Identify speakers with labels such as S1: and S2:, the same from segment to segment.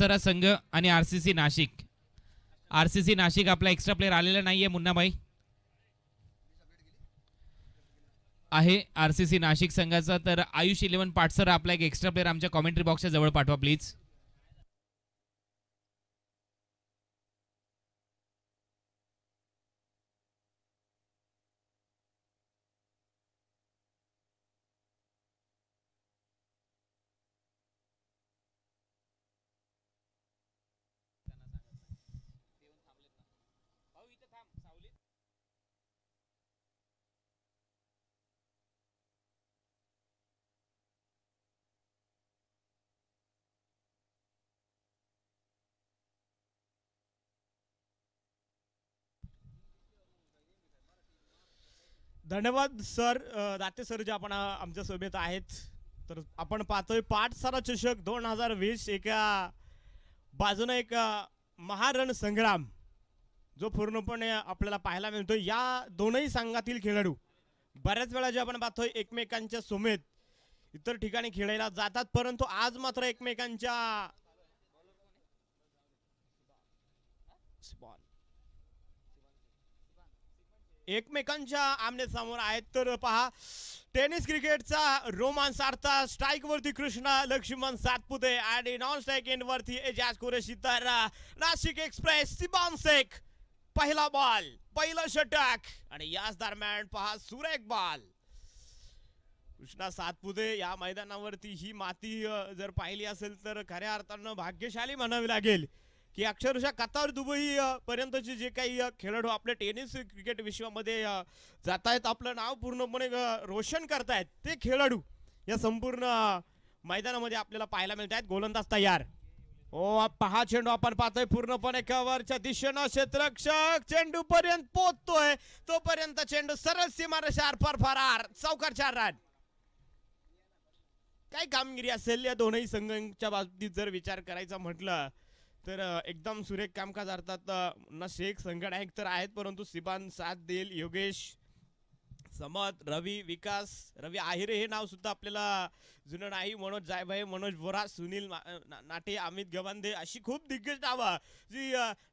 S1: सरा संघ आणि R C C Nashik R C C Nashik आपला एक्स्ट्रा प्लेअर आलेला नाहीये मुन्नाबाई आहे आर सी सी नाशिक संघाचा तर आयुष इलेव्हन पाटसर आपला एक एक्स्ट्रा प्लेअर आमच्या कॉमेंट्री बॉक्सच्या जवळ पाठवा प्लीज
S2: धन्यवाद सर दाते सर जे आपण आमच्यासोबत आहेत तर आपण पाहतोय पाठसारा चषक दोन हजार वीस एका बाजूनं एक महारण संग्राम जो पूर्णपणे आपल्याला पाहायला मिळतो या दोनही संघातील खेळाडू बऱ्याच वेळा जे आपण पाहतोय एकमेकांच्या सोमेत इतर ठिकाणी खेळायला जातात परंतु आज मात्र एकमेकांच्या एकमेकांच्या आमनेसमोर आहेत तर पहा टेनिस क्रिकेटचा रोमांस स्ट्राईक स्ट्राईकवरती कृष्णा लक्ष्मण सातपुते आणि नॉन स्ट्राईक वरती एजाज कुरेशी तर नाशिक एक्सप्रेस सिबाम पहिला बॉल पहिला षटक आणि याच दरम्यान पहा सुरेख बॉल कृष्णा सातपुते या मैदानावरती ही माती जर पाहिली असेल तर खऱ्या अर्थानं भाग्यशाली म्हणावी लागेल की अक्षरशः कतार दुबई पर्यंतचे जे काही खेळाडू आपल्या टेनिस क्रिकेट विश्वामध्ये जात आहेत आपलं नाव पूर्णपणे रोशन करतायत ते खेळाडू या संपूर्ण मैदानामध्ये आपल्याला पाहायला मिळत आहेत गोलंदाज तयार ओ पहा चेंडू आपण पाहतोय पूर्णपणे कव्हरच्या दिशेनं क्षेत्रक्षक चेंडू पर्यंत पोहोचतोय तोपर्यंत चेंडू सरळ सीमार फार फार फरार चौकार चार रान काय कामगिरी असेल या दोनही संघांच्या बाबतीत जर विचार करायचा म्हटलं तर एकदम सुरेख कामकाज अर्थात ना शेख संघट आहे तर आहेत परंतु सिबान साथ देईल योगेश समत रवी विकास रवी आहिरे हे नाव सुद्धा आपल्याला जुनं नाही मनोज जायभाई मनोज बोरा सुनील नाटे अमित गवांदे अशी खूप दिग्गज नावं जी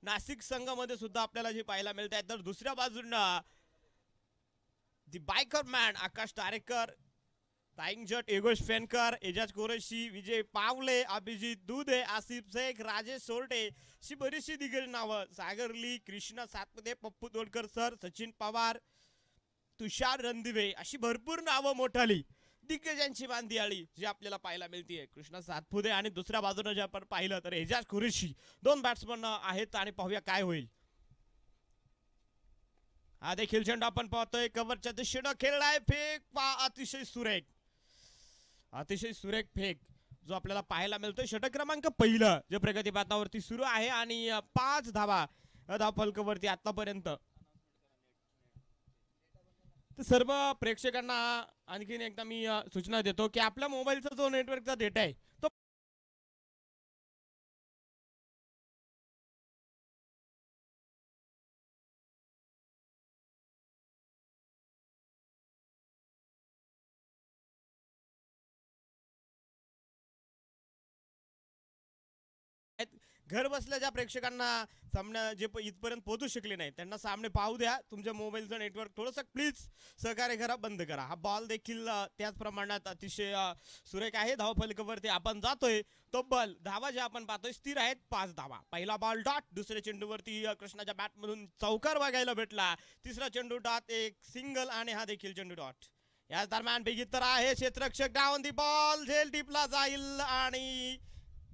S2: नाशिक संघामध्ये सुद्धा आपल्याला जी पाहायला मिळत आहे तर दुसऱ्या बाजूंना the biker man Akash Tarekar ताईंगजट एगोश फेनकर एजाज कुरेशी विजय पावले अभिजित दुधे आसिफ शेख राजेश सोरटे अशी बरीचशी दिग्गज नावं सागरली कृष्णा सातपदे पप्पू तोडकर सर सचिन पवार तुषार रणदिवे अशी भरपूर नावं मोठाली दिग्गजांची बांधी आली जी आपल्याला पाहायला मिळते कृष्णा सातपुदे आणि दुसऱ्या बाजूनं जे आपण पाहिलं तर एजाज कुरेशी दोन बॅट्समन आहेत आणि पाहूया काय होईल हा देखील आपण पाहतोय कव्हरच्या दिशेनं खेळलाय फेक पा अतिशय सुरेख अतिशय सुरेख फेक जो आपल्याला पाहायला मिळतोय षटक क्रमांक पहिलं जे प्रगतीपातावरती सुरू आहे आणि पाच धावा धावफलकवरती आतापर्यंत तर सर्व प्रेक्षकांना आणखीन
S3: एकदा मी सूचना देतो की आपल्या मोबाईलचा जो नेटवर्कचा डेटा आहे
S2: घरबसल्या ज्या प्रेक्षकांना सामना जे इथपर्यंत पोहोचू शकले नाही त्यांना सामने पाहू द्या तुमच्या मोबाईलचं नेटवर्क थोडंसं प्लीज सहकार्य करा बंद करा हा बॉल देखील त्याच प्रमाणात अतिशय सुरेख आहे धाव फलकावरती आपण जातोय तो बॉल धावा ज्या आपण पाहतोय स्थिर आहेत पाच धावा पहिला बॉल डॉट दुसऱ्या चेंडूवरती कृष्णाच्या बॅटमधून चौकार बघायला भेटला तिसरा चेंडू डॉट एक सिंगल आणि हा देखील चेंडू डॉट या दरम्यान बेगी तर आहे क्षेत्रक्षक डाऊन दी बॉल झेल टिपला जाईल आणि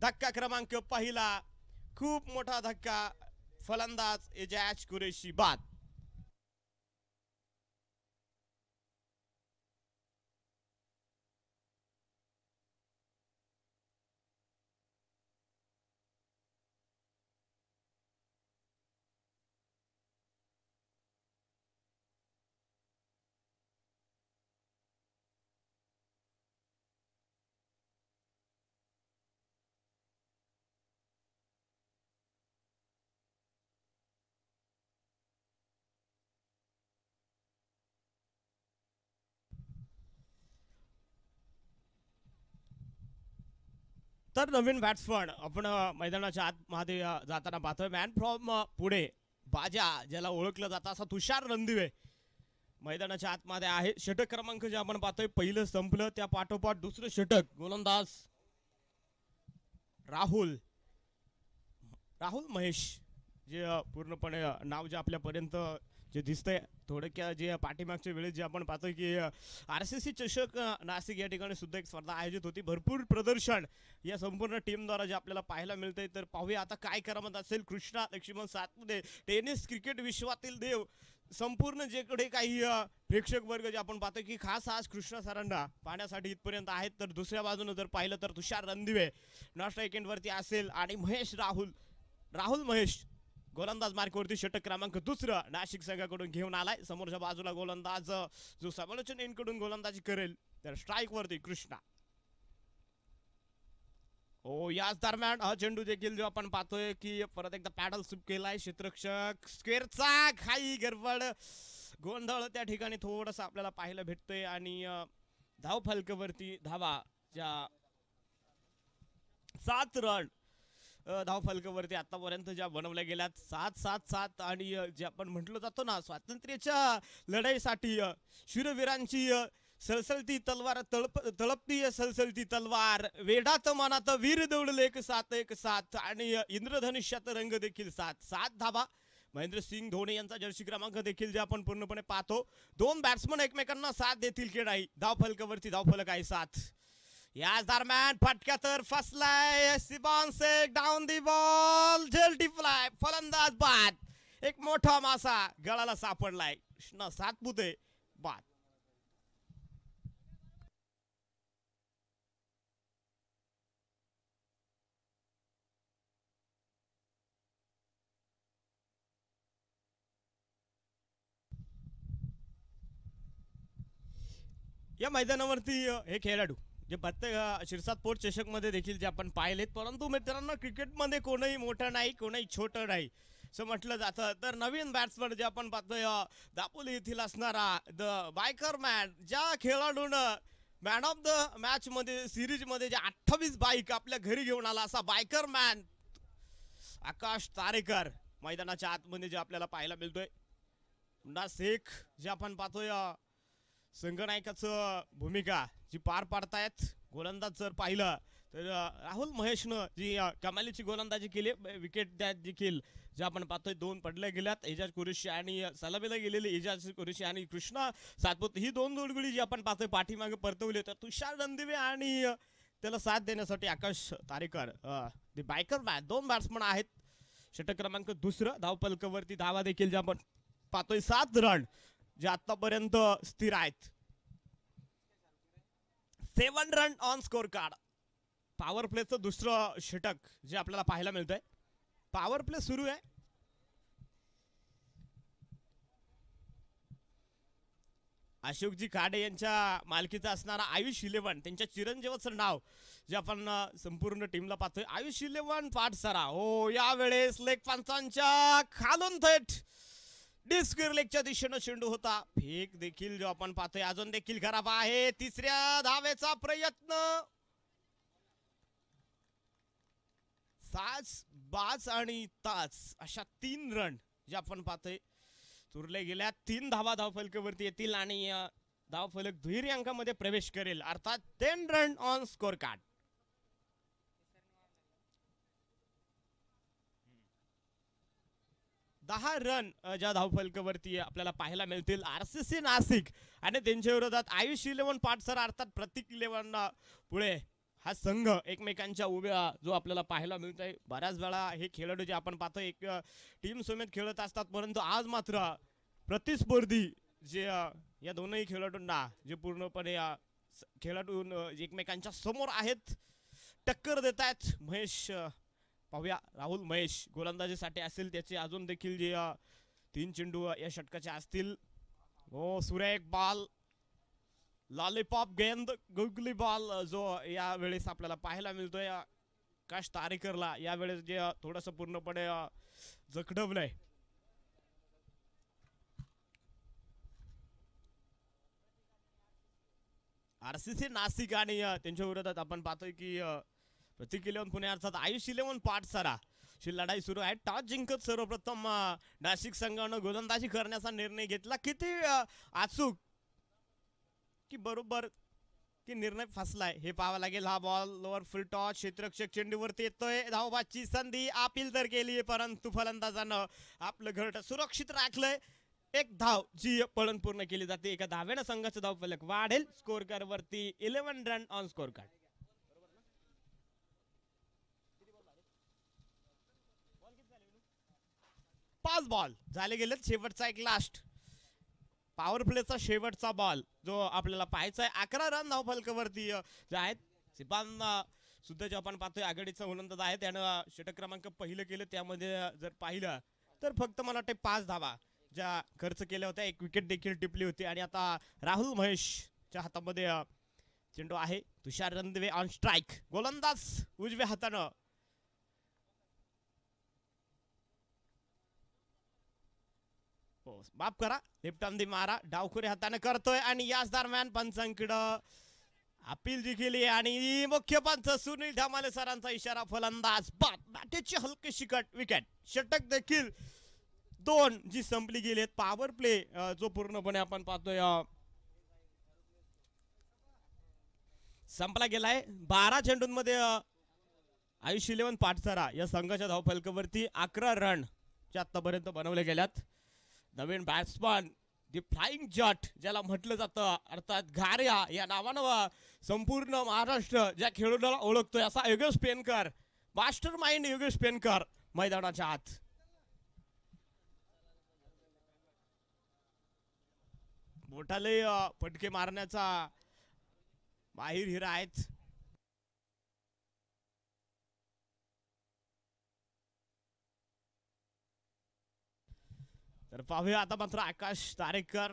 S2: धक्का क्रमांक पहिला खूप मोठा धक्का फलंदाज एजाज कुरेशी बाद तर नवीन बॅट्समन आपण मैदानाच्या आत मध्ये जाताना पाहतोय मॅन फ्रॉम पुढे बाजा ज्याला ओळखलं जातं असा तुषार रणदिवे मैदानाच्या आतमध्ये आहे षटक क्रमांक जे आपण पाहतोय पहिलं संपलं त्या पाठोपाठ दुसरं षटक गोलंदाज राहुल राहुल महेश जे पूर्णपणे नाव जे आपल्यापर्यंत जे दिसतंय थोडक्या जे पाठीमागच्या वेळेस जे आपण पाहतो की आर सी सी चषक नाशिक या ठिकाणी सुद्धा एक स्पर्धा आयोजित होती भरपूर प्रदर्शन या संपूर्ण टीमद्वारा जे आपल्याला पाहायला मिळतंय तर पाहूया आता काय करामत असेल कृष्णा लक्ष्मण सातपुते टेनिस क्रिकेट विश्वातील देव संपूर्ण जेकडे काही प्रेक्षक वर्ग जे आपण पाहतो की खास आज कृष्णा सरांना पाहण्यासाठी इथपर्यंत आहेत तर दुसऱ्या बाजूनं जर पाहिलं तर तुषार रणदिवे नॉट वरती असेल आणि महेश राहुल राहुल महेश गोलंदाज मार्गवरती षटक क्रमांक दुसरं नाशिक संघाकडून घेऊन आलाय समोरच्या बाजूला गोलंदाज जो समालोचनेकडून गोलंदाजी करेल तर वरती कृष्णा हो याच दरम्यान हा चेंडू देखील जो आपण पाहतोय की परत एकदा पॅडल सुप केलाय क्षेत्रक्षक स्क्वेअरचा खाई गडबड गोंधळ त्या ठिकाणी थोडस आपल्याला पाहायला भेटतोय आणि धाव वरती धावा ज्या सात रन धावफलकावरती आतापर्यंत ज्या बनवल्या गेल्या सात सात सात आणि जे आपण म्हटलं जातो ना स्वातंत्र्याच्या लढाईसाठी शूरवीरांची सलसलती तलवार तळप तळपती सलसलती तलवार वेडात मानात वीर दौडल एक सात एक सात आणि इंद्रधनुष्यात रंग देखील सात सात धाबा महेंद्र सिंग धोनी यांचा जर्सी क्रमांक देखील जे आपण पूर्णपणे पाहतो दोन बॅट्समन एकमेकांना साथ देतील धाव वरती धाव फलक आहे साथ याच दरम्यान फटक्या तर फसलाय सिबॉन डाऊन दी बॉल टिपलाय फलंदाज बाद एक मोठा मासा गळाला सापडलाय कृष्ण सातपुते बाद या मैदानावरती हे खेळाडू जे शिरसाद शिरसात चषक मध्ये देखील जे आपण पाहिलेत परंतु मित्रांनो क्रिकेटमध्ये कोणही मोठं नाही कोणीही छोटं नाही असं म्हटलं जातं तर नवीन बॅट्समन जे आपण पाहतोय दापोली येथील असणारा द बायकर मॅन ज्या खेळाडूनं मॅन ऑफ द मॅच मध्ये सिरीज मध्ये जे अठ्ठावीस बाईक आपल्या घरी घेऊन आला असा बायकर मॅन आकाश तारेकर मैदानाच्या आतमध्ये जे आपल्याला पाहायला मिळतोय शेख जे आपण पाहतोय संघनायकाचं भूमिका जी पार पाडतायत गोलंदाज जर पाहिलं तर राहुल महेशनं जी कमालीची गोलंदाजी केली विकेट द्या देखील जे आपण पाहतोय दोन पडल्या गेल्यात एजाज कुरेशी आणि सलाबीला गेलेले एजाज कुरेशी आणि कृष्णा सातपुत ही दोन जोडगुळी जी आपण पाहतोय पाठीमागे परतवले तर तुषार रणदिवे आणि त्याला साथ देण्यासाठी आकाश तारेकर ते बायकर बाय दोन बॅट्समन आहेत षटक क्रमांक दुसरं धावपलकवरती धावा देखील जे आपण पाहतोय सात रन जे आतापर्यंत स्थिर आहेत seven run on score card power प्लेचं दुसरं षटक जे आपल्याला पाहायला मिळतंय पॉवर प्ले सुरू आहे अशोकजी खाडे यांच्या मालकीचा असणारा आयुष इलेव्हन त्यांच्या चिरंजीवाचं नाव जे आपण संपूर्ण टीमला पाहतोय आयुष इलेव्हन सरा हो यावेळेस लेख पंचांच्या खालून थेट डिस्क्रिलेकच्या दिशेनं चेंडू होता फेक देखील जो आपण पाहतोय अजून देखील खराब आहे तिसऱ्या धावेचा प्रयत्न सास बाच आणि तास अशा तीन रन जे आपण पाहतोय चुरले गेल्या तीन धावा धावफलकेवरती येतील आणि धावफलक दुहेरी अंकामध्ये प्रवेश करेल अर्थात ten run on score card दहा रन ज्या धावफलकावरती आपल्याला पाहायला मिळतील आर सी सी नाशिक आणि त्यांच्या विरोधात आयुष इलेव्हन पाटसर अर्थात प्रतीक इलेव्हन पुढे हा संघ एकमेकांच्या उभ्या जो आपल्याला पाहायला मिळत आहे बऱ्याच वेळा हे खेळाडू जे आपण पाहतो एक टीम समेत खेळत असतात परंतु आज मात्र प्रतिस्पर्धी जे या दोनही खेळाडूंना जे पूर्णपणे खेळाडू एकमेकांच्या समोर आहेत टक्कर देत आहेत महेश पाहूया राहुल महेश गोलंदाजीसाठी असेल त्याचे अजून देखील जे तीन चेंडू या षटकाचे असतील हो सुरेख बाल लॉलीपॉप गेंद गुगली बॉल जो या वेळेस आपल्याला पाहायला मिळतोय काश तारेकरला यावेळेस जे थोडस पूर्णपणे जखडवलंय आरसीसी नाशिक आणि त्यांच्या विरोधात आपण पाहतोय की प्रतीक इलेवन पुणे अर्थात आयुष इलेवन सारा ही लढाई सुरू आहे टॉस जिंकत सर्वप्रथम नाशिक संघानं गोलंदाजी करण्याचा निर्णय घेतला किती अचूक की बरोबर की निर्णय फसलाय हे पाहावं लागेल हा बॉल लोअर फुल टॉस क्षेत्रक्षक चेंडूवरती येतोय धावबाची संधी अपील तर केली परंतु फलंदाजानं आपलं घरट सुरक्षित राखलंय एक धाव जी पळण पूर्ण केली जाते एका धाव्यानं संघाचं फलक वाढेल स्कोर कार्ड वरती eleven run on score card पाच बॉल झाले गेले शेवटचा एक लास्ट पॉवर प्लेचा शेवटचा बॉल जो आपल्याला पाहायचा आहे अकरा रन धाव फलकवरती जे आहेत सिपान सुद्धा जे आपण पाहतोय आघाडीचा गोलंदाज आहे त्यानं षटक क्रमांक पहिलं केलं त्यामध्ये जर पाहिलं तर फक्त मला वाटते पाच धावा ज्या खर्च केल्या होत्या एक विकेट देखील टिपली होती आणि आता राहुल महेशच्या हातामध्ये चेंडू आहे तुषार रंदवे ऑन स्ट्राईक गोलंदाज उजव्या हातानं हो माफ करा दी मारा डावखुरे हाताने करतोय आणि याच दरम्यान पंचांकडं अपील जी केली आणि मुख्य पंच सुनील धामाले सरांचा इशारा फलंदाज बाद बॅटेची हलकी शिकट विकेट षटक देखील दोन जी संपली गेली आहेत पॉवर प्ले जो पूर्णपणे आपण पाहतोय संपला गेलाय बारा चेंडूंमध्ये आयुष इलेव्हन पाठसरा या संघाच्या धावफलकावरती अकरा रन जे आतापर्यंत बनवले गेल्यात नवीन बॅट्समन दी फ्लाइंग जट ज्याला म्हटलं जातं अर्थात घार्या या नावानं संपूर्ण महाराष्ट्र ज्या खेळाडूला ओळखतोय असा योगेश पेनकर मास्टर माइंड योगेश पेनकर मैदानाच्या आत मोठाले फटके मारण्याचा माहीर हिरा आहेत तर पाहूया आता मात्र Akash Tarekar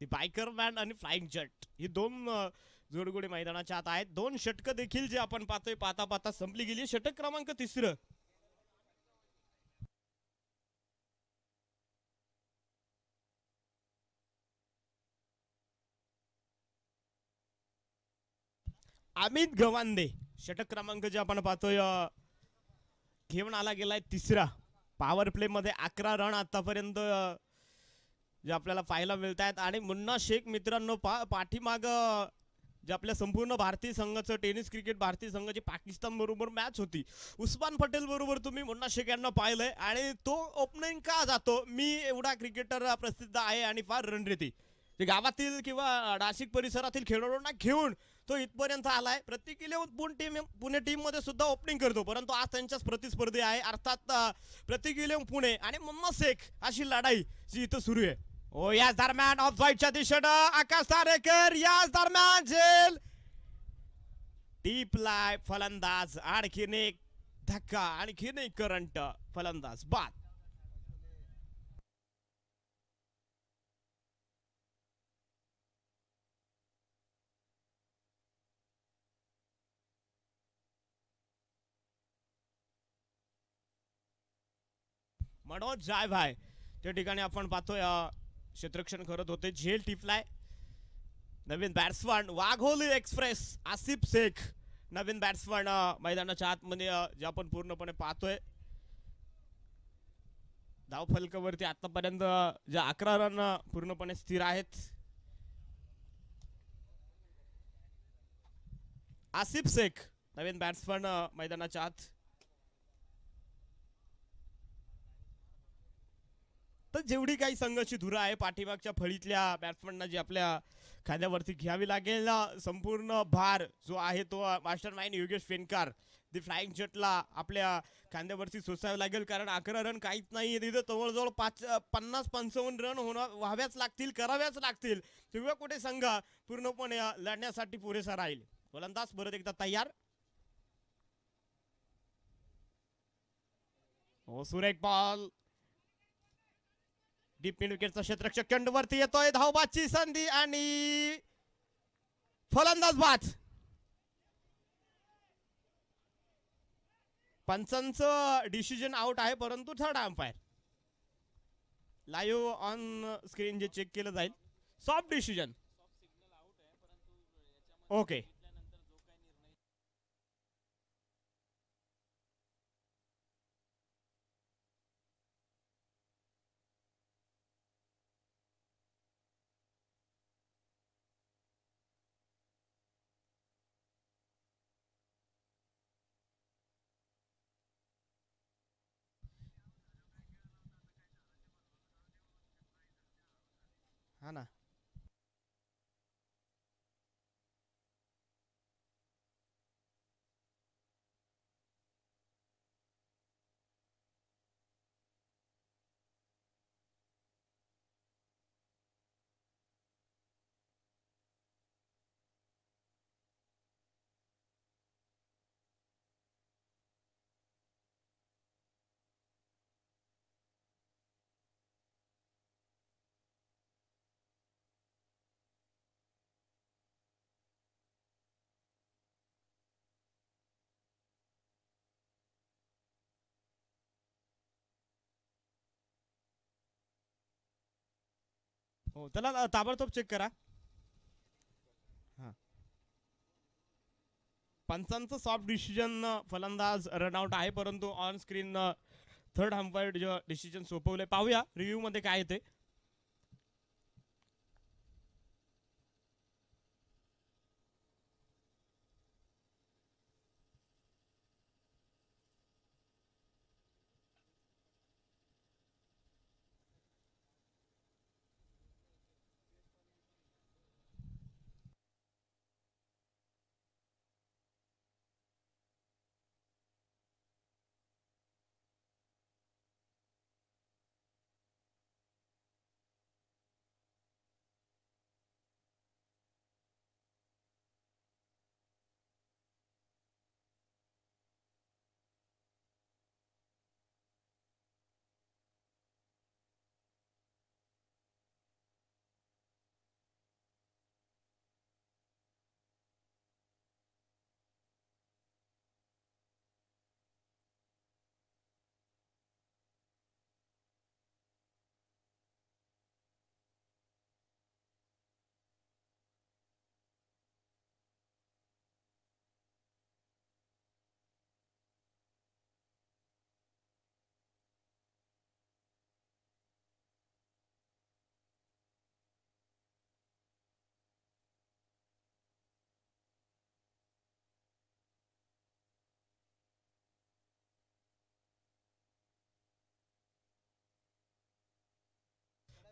S2: the biker man आणि फ्लाइंग जट ही दोन जोडगोडी मैदानाच्या आत आहेत दोन षटकं देखील जे आपण पाहतोय पाहता पाहता संपली गेली षटक क्रमांक तिसरं अमित गवांदे षटक क्रमांक जे आपण पाहतोय घेऊन आला गेलाय तिसरा पॉवर प्लेमध्ये अकरा रन आतापर्यंत जे आपल्याला पाहायला मिळत आहेत आणि मुन्ना शेख मित्रांनो पा पाठीमाग जे आपल्या संपूर्ण भारतीय संघाचं टेनिस क्रिकेट भारतीय संघाची पाकिस्तानबरोबर मॅच होती उस्मान पटेल बरोबर तुम्ही मुन्ना शेख यांना पाहिलंय आणि तो ओपनिंग का जातो मी एवढा क्रिकेटर प्रसिद्ध आहे आणि फार रणरेती जे गावातील किंवा नाशिक परिसरातील खेळाडूंना घेऊन तो इथपर्यंत आलाय प्रत्येक पुणे टीम पुणे टीममध्ये सुद्धा ओपनिंग करतो परंतु आज त्यांच्याच प्रतिस्पर्धी आहे अर्थात प्रत्येक पुणे आणि मम्मा शेख अशी लढाई जी इथं सुरू आहे ओ हो, याच दरम्यान ऑफ व्हाईटच्या दिशेनं आकाश तारेकर याच दरम्यान झेल टीपलाय फलंदाज आणखीन एक धक्का आणखीन एक करंट फलंदाज बाद मनोज भाय त्या ठिकाणी आपण पाहतोय क्षेत्रक्षण करत होते झेल टिपलाय नवीन बॅट्समन वाघोली एक्सप्रेस आसिफ शेख नवीन बॅट्समन मैदानाच्या आतमध्ये जे आपण पूर्णपणे पाहतोय धाव फलकावरती आतापर्यंत ज्या अकरा रन पूर्णपणे स्थिर आहेत आसिफ शेख नवीन बॅट्समन मैदानाच्या आत तर जेवढी काही संघाची धुरा आहे पाठीमागच्या फळीतल्या बॅट्समनना जी आपल्या खांद्यावरती घ्यावी लागेल ना संपूर्ण भार जो आहे तो master mind Yogesh Fenkar the flying जटला आपल्या खांद्यावरती सोसावे लागेल कारण अकरा रन काहीच नाही तिथं जवळजवळ पाच पन्नास पंचावन्न रन होणार व्हाव्याच लागतील कराव्याच लागतील तेव्हा कुठे संघ पूर्णपणे लढण्यासाठी पुरेसा राहील गोलंदाज परत एकदा तयार हो सुरेख बॉल डीप विकेटचा क्षेत्रक्षक चेंडूवरती येतोय धावबादची संधी आणि फलंदाज बाद पंचांचं डिसिजन आउट आहे परंतु third umpire live on screen जे चेक केलं जाईल सॉफ्ट डिसिजन ओके Hannah हो चला ताबडतोब चेक करा पंचांच पंचांचं सॉफ्ट डिसिजन फलंदाज रनआउट आहे परंतु on screen third umpire decision सोपवले पाहूया रिव्ह्यू मध्ये काय येते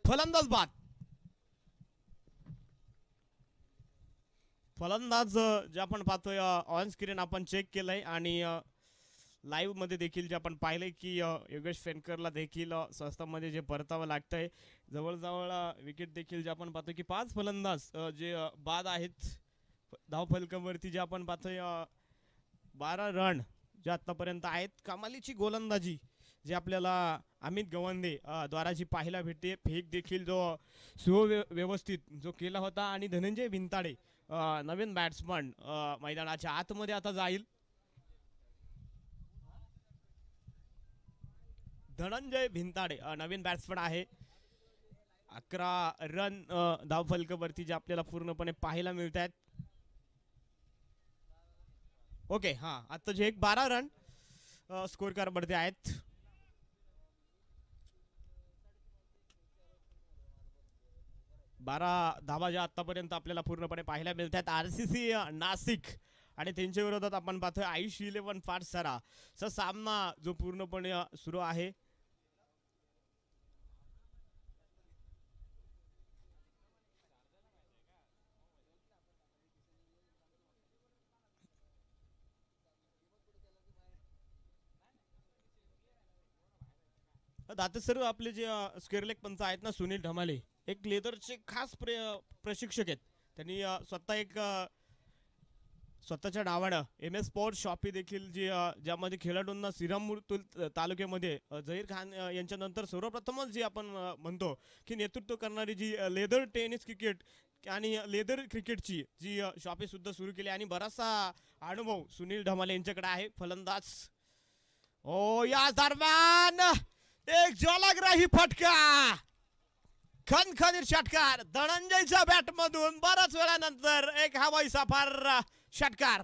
S2: फलंदाज बाद फलंदाज जे आपण पाहतोय ऑन स्क्रीन आपण चेक केलंय आणि लाईव्ह मध्ये देखील जे आपण पाहिलंय की योगेश फेनकरला देखील स्वस्तामध्ये जे परतावं लागतंय जवळजवळ विकेट देखील जे आपण पाहतोय की पाच फलंदाज जे बाद आहेत धाव फलकावरती जे आपण पाहतोय बारा रन जे आतापर्यंत आहेत कमालीची गोलंदाजी जे आपल्याला अमित गवंदे जी पाहायला भेटते फेक देखील जो सुव्यवस्थित जो केला होता आणि धनंजय भिंताडे नवीन बॅट्समन मैदानाच्या आतमध्ये आता जाईल धनंजय भिंताडे नवीन बॅट्समन आहे अकरा रन फलक वरती जे आपल्याला पूर्णपणे पाहायला मिळत आहेत ओके हां आता जे एक बारा रन स्कोर कारमध्ये आहेत बारा ज्या आत्तापर्यंत आपल्याला पूर्णपणे पाहायला मिळतात आर सी सी नाशिक आणि त्यांच्या विरोधात आपण पाहतोय आयुष इलेव्हन फार सर सामना जो पूर्णपणे सुरू आहे दातेसर सर आपले जे स्क्वेअर लेग पंच आहेत ना सुनील ढमाले एक लेदरचे खास प्रशिक्षक आहेत त्यांनी स्वतः एक स्वतःच्या नावानं एम एस स्पोर्ट शॉपी देखील जी ज्यामध्ये खेळाडूंना श्रीरामपूर तालुक्यामध्ये झहीर खान यांच्यानंतर सर्वप्रथमच जी आपण म्हणतो की नेतृत्व करणारी जी लेदर टेनिस क्रिकेट आणि लेदर क्रिकेटची जी शॉपी सुद्धा सुरू केली आणि बराचसा अनुभव सुनील ढमाले यांच्याकडे आहे फलंदाज ओ हो, या दरम्यान एक ज्वालाग्राही फटका खनखनीर षटकार धनंजयच्या बॅटमधून बऱ्याच वेळानंतर एक हवाई साफार षटकार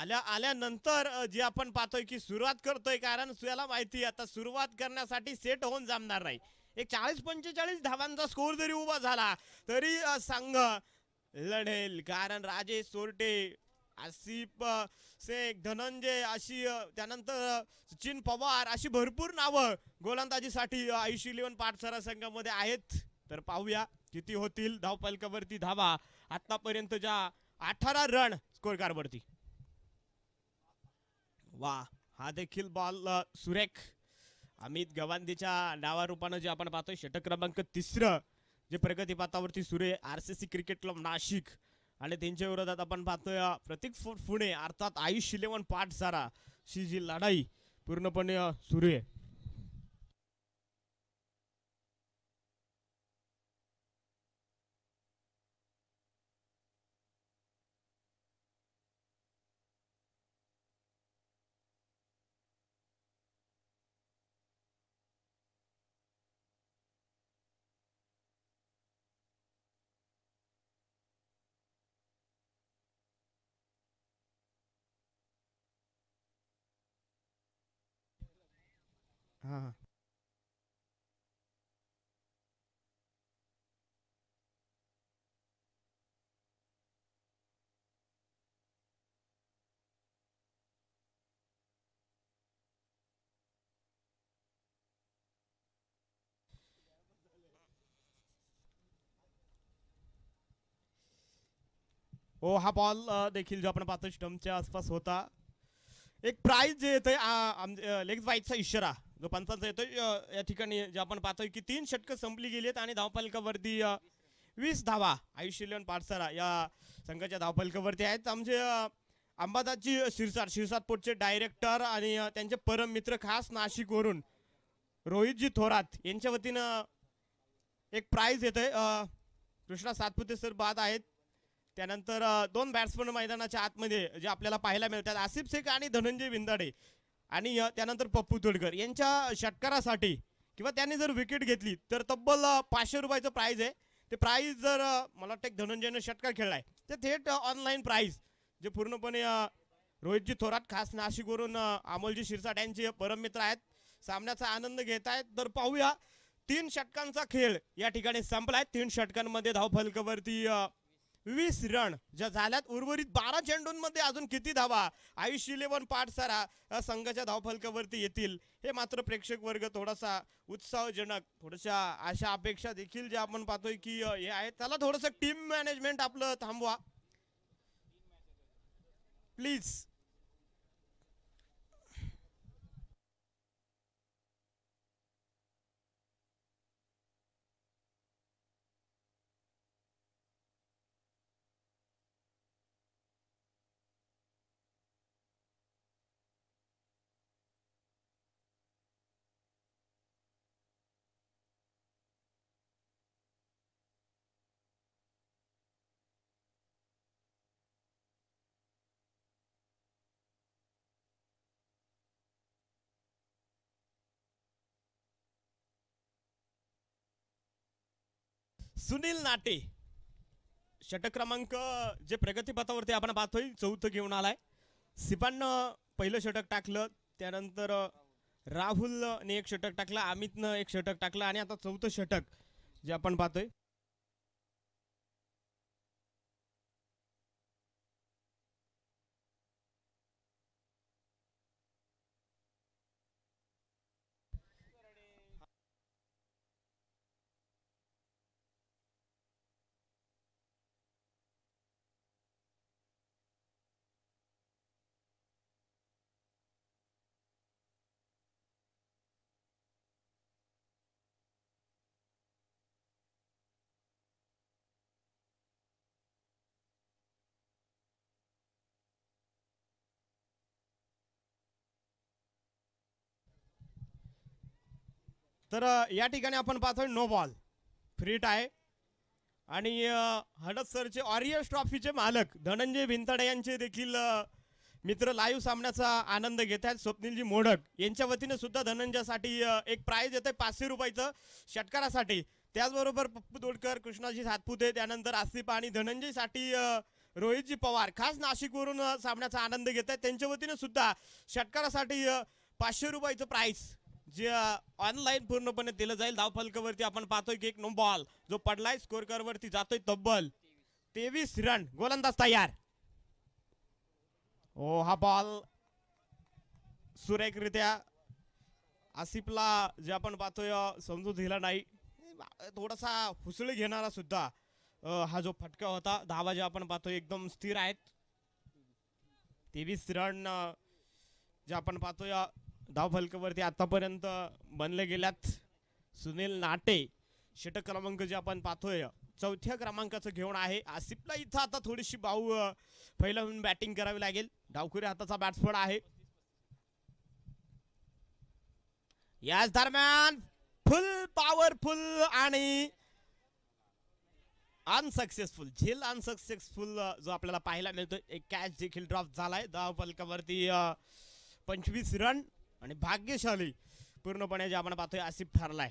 S2: आल्या आल्यानंतर जे आपण पाहतोय की सुरुवात करतोय कारण सुयाला माहिती आता सुरुवात करण्यासाठी सेट होऊन जमणार नाही एक चाळीस पंचेचाळीस धावांचा स्कोर जरी उभा झाला तरी संघ लढेल कारण राजेश सोरटे आसिफ शेख धनंजय अशी त्यानंतर सचिन पवार अशी भरपूर नावं गोलंदाजीसाठी आयुष इलेवन पाठसारा संघामध्ये आहेत तर पाहूया किती होतील धावपालकावरती धावा ज्या अठरा रन स्कोर स्कोरकारवरती वा हा देखील बॉल सुरेख अमित गवांदीच्या नावारूपानं जे आपण पाहतोय षटक क्रमांक तिसरं जे प्रगतीपातावरती सुरे R C C cricket club Nashik आणि त्यांच्या विरोधात आपण पाहतोय प्रतीक पुणे अर्थात आयुष इलेवन सारा शी जी लढाई पूर्णपणे सुरू आहे ओ हा बॉल देखील जो आपण पाहतो स्टम्पच्या आसपास होता एक प्राईज जे येतोय लेग्स वाईटचा इशारा जो पंचांचा येतोय या ठिकाणी जे आपण पाहतोय की तीन षटकं संपली गेली आहेत आणि धावपालकावरती वीस धावा इलेवन पाठसारा या संघाच्या धावपालकावरती आहेत आमचे अंबादासजी शिरसाट शिरसाट पोटचे डायरेक्टर आणि त्यांचे परम मित्र खास नाशिकवरून रोहितजी थोरात यांच्या वतीनं एक प्राईज येतोय आहे कृष्णा सातपुते सर बाद आहेत त्यानंतर दोन बॅट्समन मैदानाच्या आतमध्ये जे आपल्याला पाहायला मिळतात आसिफ शेख आणि धनंजय विंदाडे आणि त्यानंतर पप्पू तुडकर यांच्या षटकारासाठी किंवा त्यांनी जर विकेट घेतली तर तब्बल पाचशे रुपयाचं प्राईज आहे ते प्राईज जर मला वाटतं धनंजयनं षटकार खेळलाय तर थेट ऑनलाईन प्राईज जे पूर्णपणे रोहितजी थोरात खास नाशिकवरून अमोलजी शिरसाट यांचे परममित्र आहेत सामन्याचा आनंद घेत आहेत तर पाहूया तीन षटकांचा खेळ या ठिकाणी संपलाय तीन षटकांमध्ये धावफलकावरती वीस रन ज्या झाल्यात उर्वरित बारा चेंडूंमध्ये अजून किती धावा आयुष इलेव्हन सारा संघाच्या धावफलकावरती येतील हे मात्र प्रेक्षक वर्ग थोडासा उत्साहजनक थोड्याशा अशा अपेक्षा देखील ज्या आपण पाहतोय की हे आहे त्याला थोडंसं टीम मॅनेजमेंट आपलं थांबवा प्लीज सुनील नाटे षटक क्रमांक जे प्रगतीपथावरती आपण पाहतोय चौथं घेऊन आलाय सिपांनं पहिलं षटक टाकलं त्यानंतर राहुलने एक षटक टाकला अमितनं एक षटक टाकलं आणि आता चौथं षटक जे आपण पाहतोय तर या ठिकाणी आपण पाहतोय नो बॉल फ्री टाय आणि सरचे ऑरियस ट्रॉफीचे मालक धनंजय भिंतडे यांचे देखील मित्र लाईव्ह सामन्याचा आनंद घेत आहेत स्वप्नीलजी मोडक यांच्या वतीने सुद्धा धनंजयसाठी एक प्राईज येत आहे पाचशे रुपयाचं षटकारासाठी त्याचबरोबर पप्पू दोडकर कृष्णाजी सातपुते त्यानंतर आसिफ आणि धनंजयसाठी रोहितजी पवार खास नाशिकवरून सामन्याचा आनंद घेत आहेत त्यांच्या वतीने सुद्धा षटकारासाठी पाचशे रुपयाचं प्राईज जे ऑनलाईन पूर्णपणे दिलं जाईल धावफलकावरती आपण पाहतोय की एक नो बॉल जो पडलाय वरती जातोय तब्बल तेवीस रन गोलंदाज तयार ओ हा बॉल सुरेखरित्या आसिफला जे आपण पाहतोय समजू दिला नाही थोडासा हुसळी घेणारा सुद्धा हा जो फटका होता धावा जे आपण पाहतोय एकदम स्थिर आहेत तेवीस रन जे आपण पाहतोय वरती आतापर्यंत बनले गेल्यात सुनील नाटे षटक क्रमांक जे आपण पाहतोय चौथ्या क्रमांकाचं घेऊन आहे आसिफला इथं आता थोडीशी बाऊ पहिला बॅटिंग करावी लागेल डावखुरी हाताचा बॅट्समन आहे याच दरम्यान फुल पॉवरफुल आणि अनसक्सेसफुल झेल अनसक्सेसफुल जो आपल्याला पाहायला मिळतो एक कॅच देखील ड्रॉप झालाय दहा फलकावरती पंचवीस रन आणि भाग्यशाली पूर्णपणे जे आपण पाहतोय आसिफ ठरलाय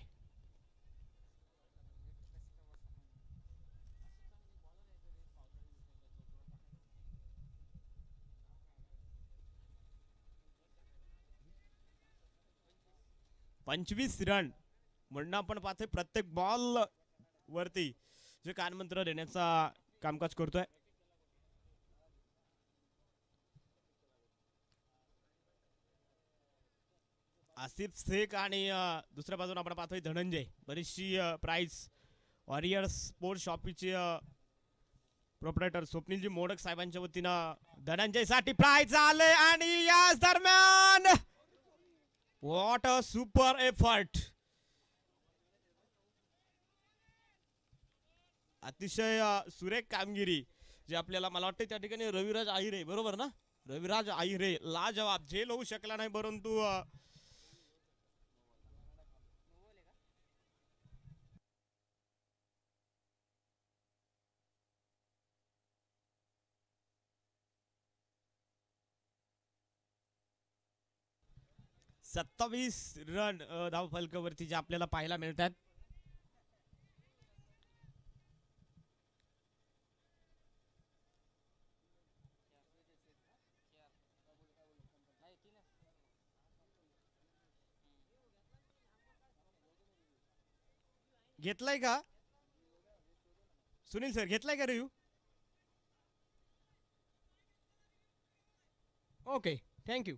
S2: पंचवीस रन म्हणणं आपण पाहतोय प्रत्येक बॉल वरती जे कानमंत्र देण्याचा कामकाज करतोय आसिफ शेख आणि दुसऱ्या बाजून आपण पाहतोय धनंजय बरीचशी प्राईज वॉरियर स्पोर्ट्स शॉपीचे प्रोपरेटर स्वप्नीलजी मोडक साहेबांच्या वतीनं धनंजयसाठी प्राईज आले आणि याच दरम्यान वॉट अ सुपर एफर्ट अतिशय सुरेख कामगिरी जे आपल्याला मला वाटते त्या ठिकाणी रविराज आहिरे बरोबर ना रविराज आहिरे लाजवाब झेल होऊ शकला नाही परंतु सत्तावीस रन धाव वरती जे आपल्याला पाहायला मिळतात घेतलाय का सुनील सर घेतलाय का रिव्ह्यू ओके थँक्यू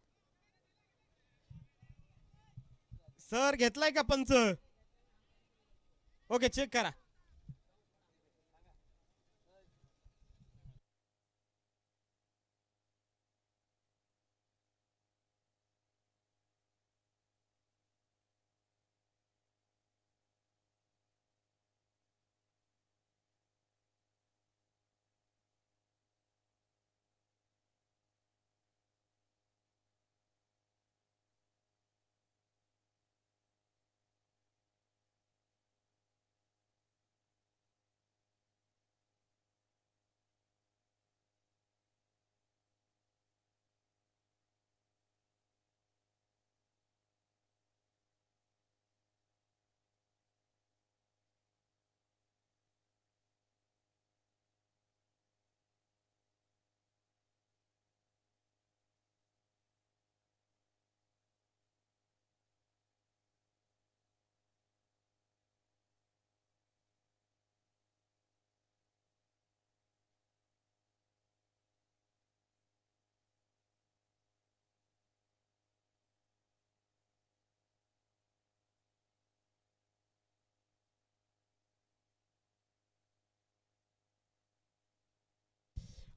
S2: सर घेतलाय का पंच ओके चेक करा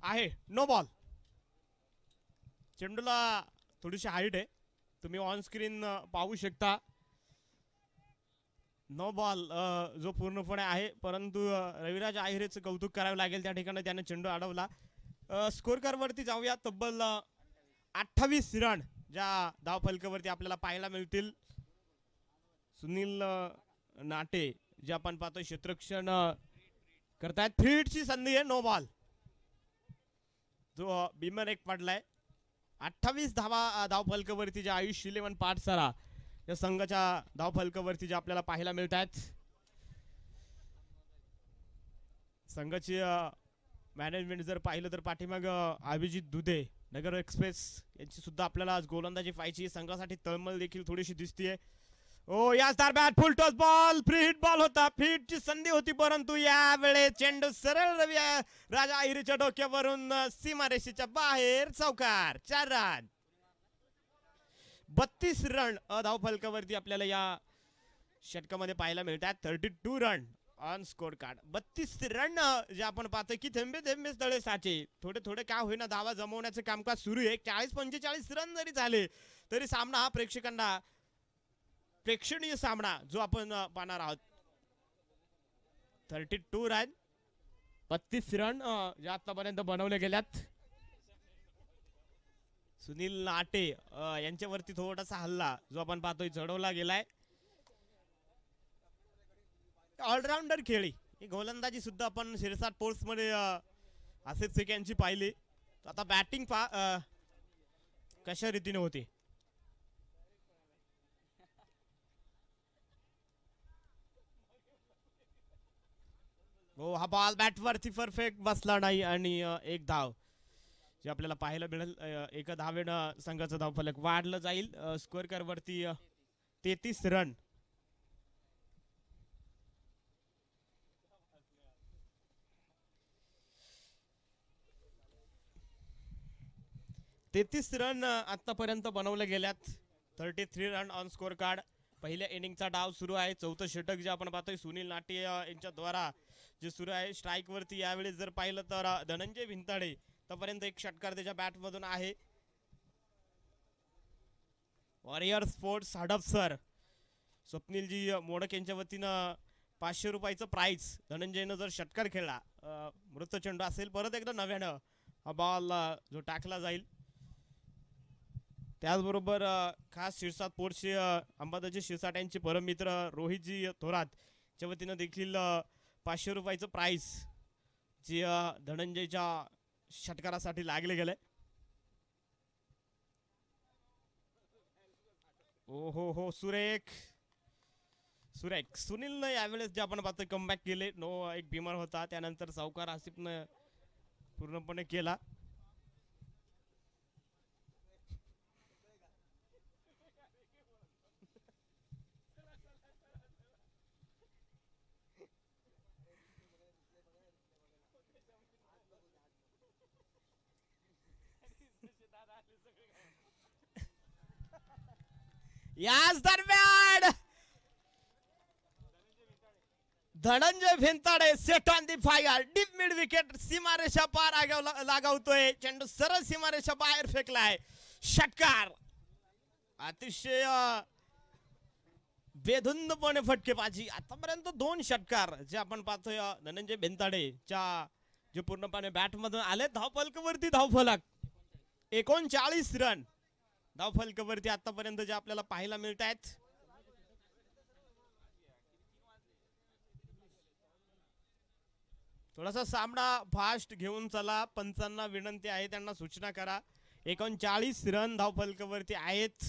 S2: आहे नो बॉल चेंडूला थोडीशी हाईट आहे तुम्ही ऑन स्क्रीन पाहू शकता नो बॉल जो पूर्णपणे आहे परंतु रविराज आहिरेच कौतुक करावं लागेल त्या ठिकाणी त्याने चेंडू अडवला वरती जाऊया तब्बल अठ्ठावीस रन ज्या धावफलकावरती आपल्याला पाहायला मिळतील सुनील नाटे जे आपण पाहतो क्षेत्रक्षण करतायत थ्री हिटची संधी आहे नो बॉल जो बिमर एक पडलाय अठ्ठावीस धावा धावफलकावरती जे आयुष इलेवन पाठसारा या संघाच्या धावफलकावरती जे आपल्याला पाहायला मिळत आहेत संघाची मॅनेजमेंट जर पाहिलं तर पाठीमाग अभिजित दुधे नगर एक्सप्रेस यांची सुद्धा आपल्याला आज गोलंदाजी पाहिजे संघासाठी तळमळ देखील थोडीशी दिसतीये ओ याच full toss ball free hit ball होता ची संधी होती परंतु यावेळेस चेंडू सरळ रवी राजा आहिरीच्या डोक्यावरून सीमारेषेच्या बाहेर चौकार चार रन बत्तीस रन फलकावरती आपल्याला या षटकामध्ये पाहायला मिळतात thirty two run on score card बत्तीस रन जे आपण पाहतो की थेंबे थेंबे तळे साचे थोडे थोडे काय होईना धावा जमवण्याचं कामकाज सुरू आहे चाळीस पंचेचाळीस रन जरी झाले तरी सामना हा प्रेक्षकांना प्रेक्षणीय सामना जो आपण पाहणार आहोत थर्टी टू रन बत्तीस रन जे आतापर्यंत बनवले गेल्यात सुनील नाटे यांच्यावरती थोडासा हल्ला जो आपण पाहतोय चढवला गेलाय ऑलराउंडर खेळी ही गोलंदाजी सुद्धा आपण शिरसाट पोर्ट्स मध्ये आसिफ यांची पाहिली आता बॅटिंग पा कशा रीतीने होती हो हा बॉल बॅटवरती परफेक्ट बसला नाही आणि एक धाव जे आपल्याला पाहायला मिळेल एका धावेनं संघाचं धावफलक वाढलं जाईल कर वरती तेहतीस रन तेहतीस रन आतापर्यंत बनवले गेल्यात thirty three run on score card पहिल्या इनिंगचा डाव सुरू आहे चौथं षटक जे आपण पाहतोय सुनील नाटे यांच्या द्वारा जे सुरू आहे वरती यावेळेस जर पाहिलं तर धनंजय भिंताडे तोपर्यंत एक षटकार त्याच्या बॅटमधून आहे वॉरियर स्पोर्ट्स हडपसर स्वप्नीलजी मोडक यांच्या वतीनं पाचशे रुपयाचं प्राइस धनंजयनं जर षटकार खेळला मृतचंड असेल परत एकदा नव्यानं हा बॉल जो टाकला जाईल त्याचबरोबर खास शिरसाट पोर्टचे अंबादाजी शिरसाट यांचे परममित्र रोहितजी थोरात च्या वतीनं देखील पाचशे रुपयाचं प्राइस जे धनंजयच्या षटकारासाठी लागले गेले ओ हो हो सुरेख सुरेख सुनीलनं यावेळेस जे आपण पाहतो कमबॅक केले नो एक बिमार होता त्यानंतर सावकार न पूर्णपणे केला याच दरम्यान Dhananjay Bhintade set on the fire deep mid wicket सीमारेषा पार लागवतोय लागावतोय चेंडू सरळ सीमारेषा बाहेर फेकलाय षटकार अतिशय बेधुंदपणे फटकेबाजी आतापर्यंत दोन षटकार जे आपण पाहतोय धनंजय च्या जे पूर्णपणे बॅट मधून आले वरती धावफलक एकोणचाळीस रन धावफलकावरती आतापर्यंत जे आपल्याला पाहायला मिळत आहेत थोडासा सामना फास्ट घेऊन चला पंचांना विनंती आहे त्यांना सूचना करा एकोणचाळीस रन धावफलकावरती आहेत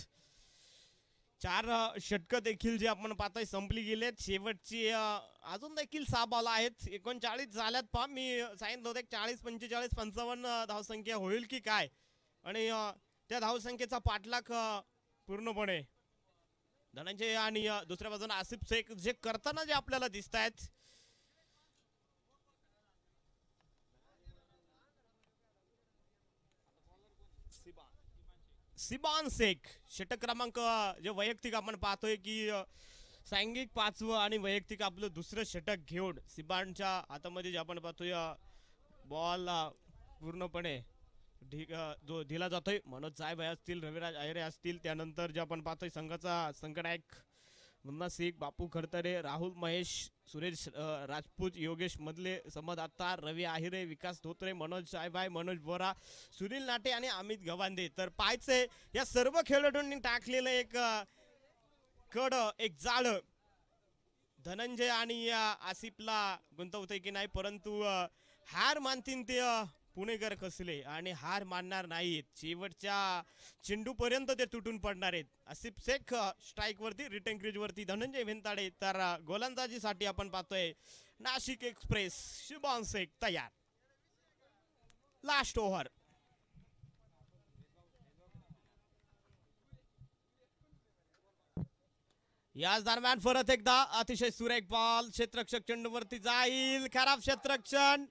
S2: चार षटक देखील जे आपण पाहताय संपली गेलेत शेवटची अजून देखील सहा बॉल आहेत एकोणचाळीस झाल्यात पहा मी सांगितलं होतं चाळीस पंचेचाळीस पंचावन्न धावसंख्या होईल की काय आणि त्या धावसंख्येचा पाठलाख पूर्णपणे धनंजय आणि दुसऱ्या बाजूला आसिफ शेख जे करताना जे आपल्याला दिसत आहेत सिबान शेख षटक क्रमांक जे वैयक्तिक आपण पाहतोय की सांघिक पाचवं आणि वैयक्तिक आपलं दुसरं षटक घेऊन सिबानच्या हातामध्ये जे आपण पाहतोय बॉल पूर्णपणे जो दिला जातोय मनोज साहेब असतील रविराज आयरे असतील त्यानंतर जे आपण पाहतोय संघाचा संघनायक मुन्ना सिंग बापू खडतरे राहुल महेश सुरेश राजपूत योगेश मधले समद आत्तार रवी आहिरे विकास धोत्रे मनोज साहेबाय मनोज बोरा सुनील नाटे आणि अमित गवांदे तर पायचे या सर्व खेळाडूंनी टाकलेलं एक कड एक जाळ धनंजय आणि आसिफला गुंतवतोय की नाही परंतु हार मानतील ते पुणेकर कसले आणि हार मानणार नाहीत शेवटच्या पर्यंत ते तुटून पडणार आहेत असिप शेख स्ट्राईकवरती रिटर्न धनंजय भेंताडे तर गोलंदाजीसाठी आपण पाहतोय नाशिक एक्सप्रेस शुभान शेख तयार लास्ट ओव्हर याच दरम्यान परत एकदा अतिशय सुरेख बॉल क्षेत्रक्षक चेंडूवरती जाईल खराब क्षेत्रक्षण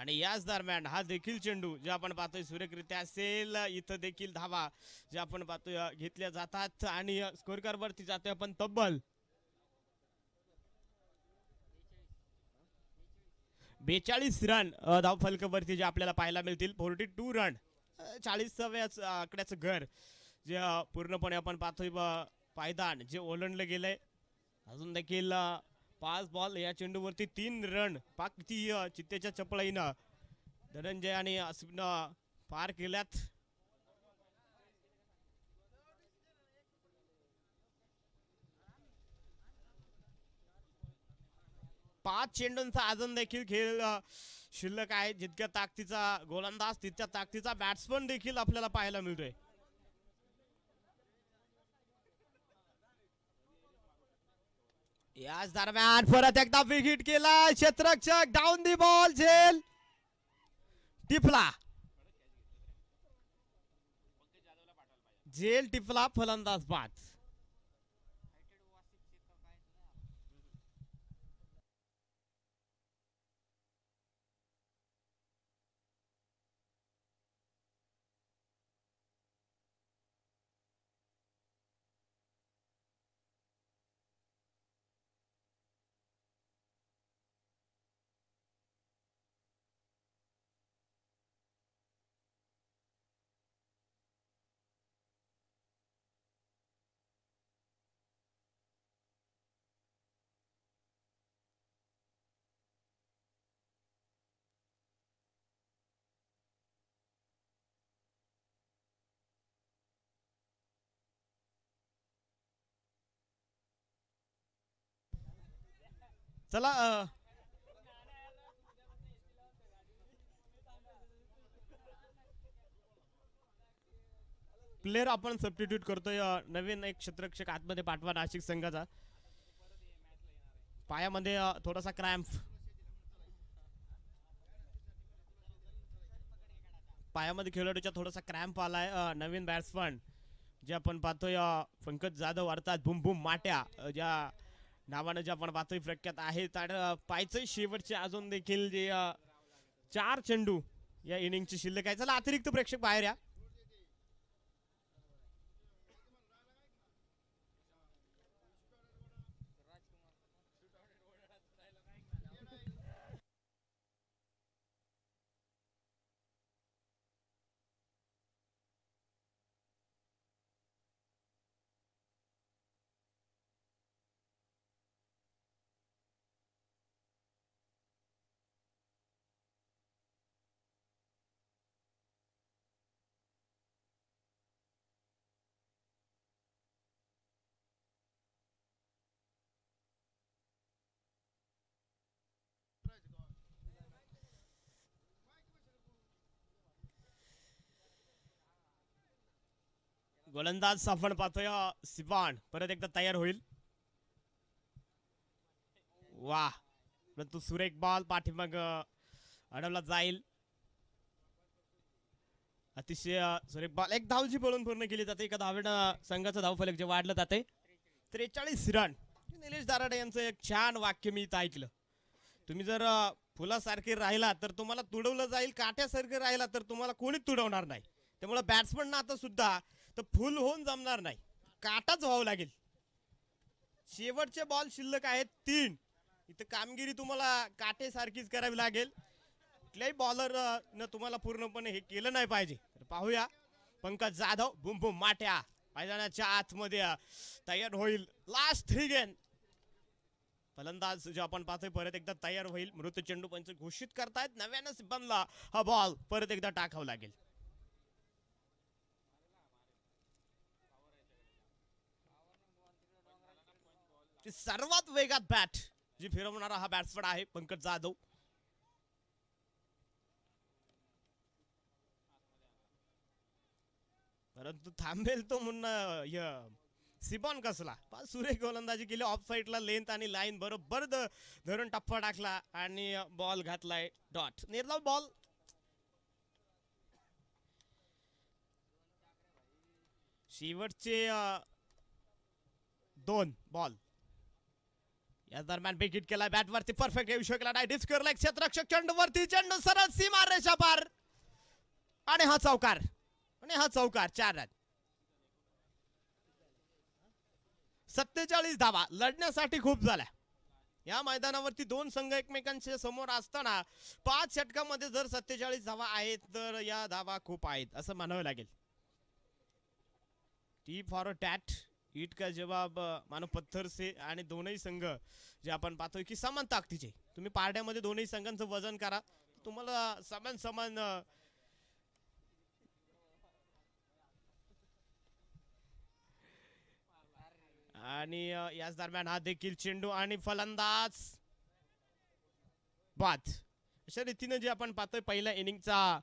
S2: आणि याच दरम्यान हा देखील चेंडू जे आपण पाहतोय सूर्यकृत्या असेल इथं देखील धावा जे आपण पाहतोय घेतल्या जातात आणि स्कोरकार वरती जातोय आपण तब्बल बेचाळीस रन धाव वरती जे आपल्याला पाहायला मिळतील फोर्टी टू रन चाळीसाव्याच आकड्याच घर जे पूर्णपणे आपण पाहतोय पायदान जे ओलंडलं गेलंय अजून देखील पाच बॉल या चेंडूवरती तीन रन पाकतीय चित्तेच्या चपळाईनं धनंजय आणि आसिफनं पार केल्यात पाच चेंडूंचा अजून देखील खेळ शिल्लक आहे जितक्या ताकदीचा गोलंदाज तितक्या ताकदीचा बॅट्समन देखील आपल्याला पाहायला मिळतोय याच दरम्यान परत एकदा विकेट केला क्षेत्रक्षक डाऊन दी बॉल झेल टिपला झेल टिपला फलंदाज बाद चला प्लेअर आपण सबस्टिट्यूट करतोय नवीन एक क्षेत्ररक्षक आतमध्ये पाठवा नाशिक संघाचा पायामध्ये थोडासा क्रॅम्प पायामध्ये खेळाडूचा थोडासा क्रॅम्प आलाय नवीन बॅट्समन जे आपण पाहतोय पंकज जाधव अर्थात बुम बुम माट्या ज्या नावानं ज्या पण पाचही प्रख्यात आहे आणि पायचे शेवटचे अजून देखील जे चार चेंडू या इनिंगची शिल्लक आहे चला अतिरिक्त प्रेक्षक बाहेर या गोलंदाज साफण पाहतोय सिवाण परत एकदा तयार होईल वा परंतु सुरेख बॉल पाठीमाग अडवला जाईल अतिशय सुरेख बॉल एक धावची पळून पूर्ण केली जाते एका धावेनं संघाचं धावफलक जे वाढलं जाते त्रेचाळीस रन निलेश दाराडे यांचं एक छान वाक्य मी इथं ऐकलं तुम्ही जर फुलासारखे राहिला तर तुम्हाला तुडवलं जाईल काट्यासारखे राहिला तर तुम्हाला कोणीच तुडवणार नाही त्यामुळे बॅट्समन आता सुद्धा तर फुल होऊन जमणार नाही काटाच व्हावं लागेल शेवटचे बॉल शिल्लक आहेत तीन इथं कामगिरी तुम्हाला सारखीच करावी लागेल कुठल्याही न तुम्हाला पूर्णपणे हे केलं नाही पाहिजे तर पाहूया पंकज जाधव बुम बुम माट्या मैदानाच्या आतमध्ये तयार होईल लास्ट थ्री गेन फलंदाज जो आपण पाहतोय परत एकदा तयार होईल मृत चेंडू पंच घोषित करतायत नव्यानंच बनला हा बॉल परत एकदा टाकावा लागेल सर्वात वेगात बॅट जी फिरवणारा हा बॅट्समन आहे पंकज जाधव परंतु थांबेल तो मुन्ना सिबॉन कसला सुरे गोलंदाजी केली ऑफ साईडला लेंथ आणि लाईन बरोबर धरून टप्पा टाकला आणि बॉल घातलाय डॉट निर्धाव बॉल शेवटचे दोन बॉल या दरम्यान बेगिट केला बॅट वरती परफेक्ट येऊ शकला नाही डिस्क केला क्षेत्रक्षक चंड वरती चंड सरळ सीमा रेषा पार आणि हा चौकार आणि हा चौकार चार रन सत्तेचाळीस धावा लढण्यासाठी खूप झाल्या या मैदानावरती दोन संघ एकमेकांच्या समोर असताना पाच षटकामध्ये जर सत्तेचाळीस धावा आहेत तर या धावा खूप आहेत असं म्हणावं लागेल टी फॉर टॅट इट का जवाब मानो पत्थर से आणि दोनही संघ जे आपण पाहतोय की समान ताकदीचे तुम्ही पारड्यामध्ये दोनही संघांचं वजन करा तुम्हाला समान समान आणि याच दरम्यान हा देखील चेंडू आणि फलंदाज बाद अशा रीतीनं जे आपण पाहतोय पहिल्या इनिंगचा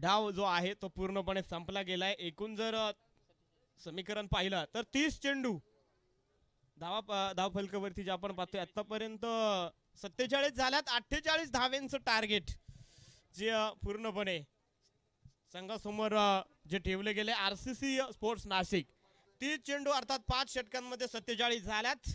S2: डाव जो आहे तो पूर्णपणे संपला गेलाय एकूण जर समीकरण पाहिलं तर तीस चेंडू धावा धाव फलकावरती जे आपण पाहतोय आतापर्यंत सत्तेचाळीस झाल्यात अठ्ठेचाळीस धावेंचं टार्गेट जे पूर्णपणे संघासमोर जे ठेवले गेले आर स्पोर्ट्स नाशिक तीस चेंडू अर्थात पाच षटकांमध्ये सत्तेचाळीस झाल्यात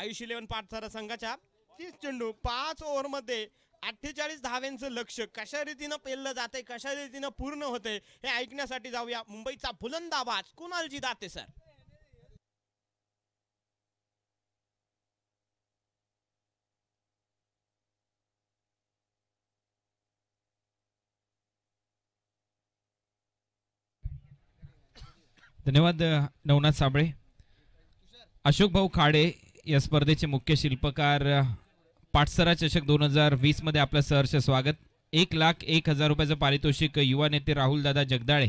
S2: आयुष इलेव्हन पाठसारा संघाच्या तीस चेंडू पाच ओव्हरमध्ये अठ्ठेचाळीस धाव्यांचं लक्ष कशा रीतीनं पेललं जाते कशा रीतीनं पूर्ण होते हे ऐकण्यासाठी जाऊया मुंबईचा फुलंदाबाज कुणालजी दाते सर
S1: धन्यवाद नवनाथ साबळे अशोक भाऊ खाडे या स्पर्धेचे मुख्य शिल्पकार पाठसरा चषक दोन हजार वीस मध्ये आपलं सहर्ष स्वागत एक लाख एक हजार रुपयाचं पारितोषिक युवा नेते राहुल दादा जगदाळे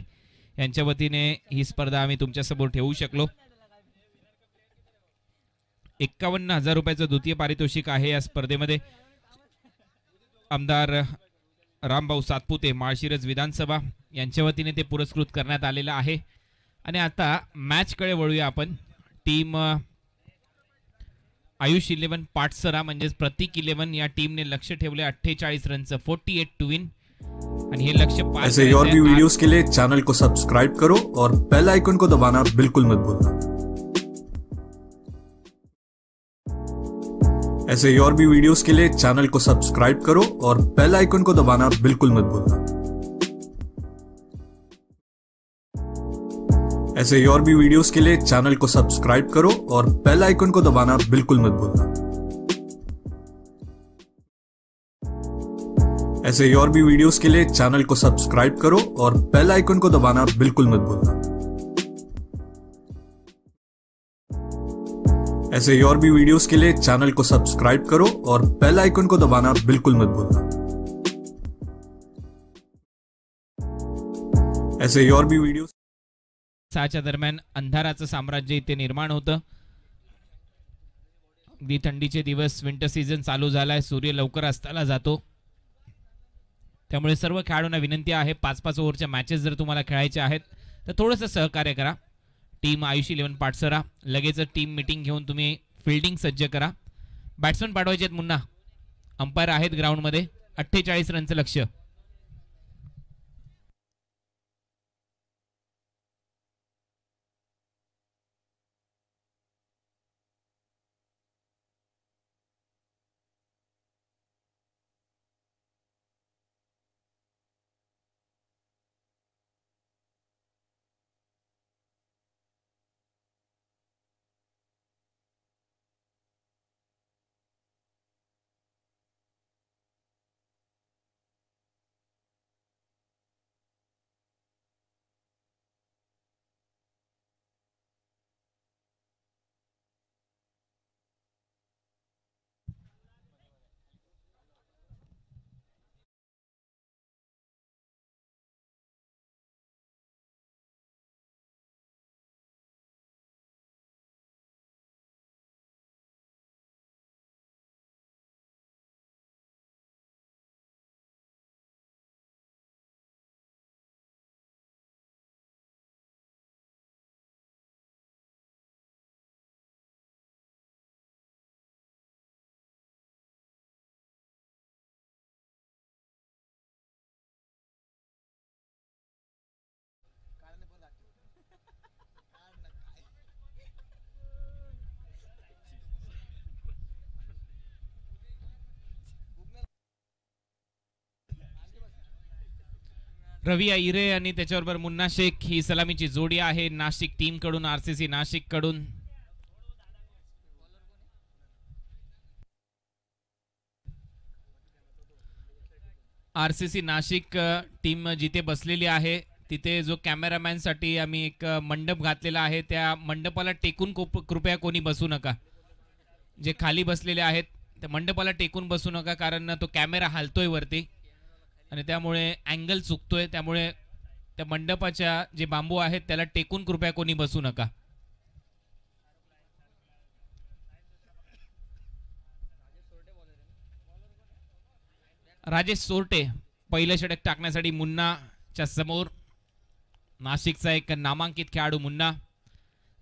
S1: यांच्या वतीने ही स्पर्धा आम्ही तुमच्यासमोर ठेवू शकलो एक्कावन्न हजार रुपयाचं द्वितीय पारितोषिक आहे या स्पर्धेमध्ये आमदार रामभाऊ सातपुते माळशिरज विधानसभा यांच्या वतीने ते पुरस्कृत करण्यात आलेलं आहे आणि आता मॅच कडे वळूया आपण टीम आयुष इलेवन पाटसरा प्रतीक इलेवन या टीम टीमने लक्ष ठेवले रन च फोर्टी एट टू विन ये लक्ष्य
S3: ऐसे और भी वीडियोस के लिए चैनल को सब्सक्राइब करो और बेल आइकन को दबाना बिल्कुल मत भूलना ऐसे और भी वीडियोस के लिए चैनल को सब्सक्राइब करो और बेल आइकन को दबाना बिल्कुल मत भूलना ऐसे और भी वीडियोस के लिए चैनल को सब्सक्राइब करो और बेल आइकन को दबाना बिल्कुल मत भूलना ऐसे और भी वीडियोस के लिए चैनल को सब्सक्राइब करो और बेल आइकन को दबाना बिल्कुल मत भूलना ऐसे और भी वीडियोस के लिए चैनल को सब्सक्राइब करो और बेल आइकन को दबाना बिल्कुल मत भूलना ऐसे और भी वीडियोस
S1: सहाच्या दरम्यान अंधाराचं साम्राज्य इथे निर्माण होतं अगदी थंडीचे दिवस विंटर सीझन चालू झालाय सूर्य लवकर अस्ताला जातो त्यामुळे सर्व खेळाडूंना विनंती आहे पाच पाच ओव्हरच्या मॅचेस जर तुम्हाला खेळायच्या आहेत तर थोडंसं सहकार्य करा टीम आयुष इलेव्हन पाठसरा लगेच टीम मिटिंग घेऊन तुम्ही फिल्डिंग सज्ज करा बॅट्समन पाठवायचे आहेत मुन्ना अंपायर आहेत ग्राउंडमध्ये अठ्ठेचाळीस रनचं लक्ष रविया इरे आणि त्याच्याबरोबर मुन्ना शेख ही सलामीची जोडी आहे नाशिक टीम कडून आरसीसी नाशिककडून आरसीसी नाशिक टीम जिथे बसलेली आहे तिथे जो कॅमेरामॅनसाठी आम्ही एक मंडप घातलेला आहे त्या मंडपाला टेकून कृपया कोणी बसू नका जे खाली बसलेले आहेत त्या मंडपाला टेकून बसू नका कारण तो कॅमेरा हलतोय वरती आणि त्यामुळे अँगल चुकतोय त्यामुळे त्या मंडपाच्या जे बांबू आहेत त्याला टेकून कृपया कोणी बसू नका राजेश सोरटे पहिलं षटक टाकण्यासाठी मुन्नाच्या समोर नाशिकचा एक नामांकित खेळाडू मुन्ना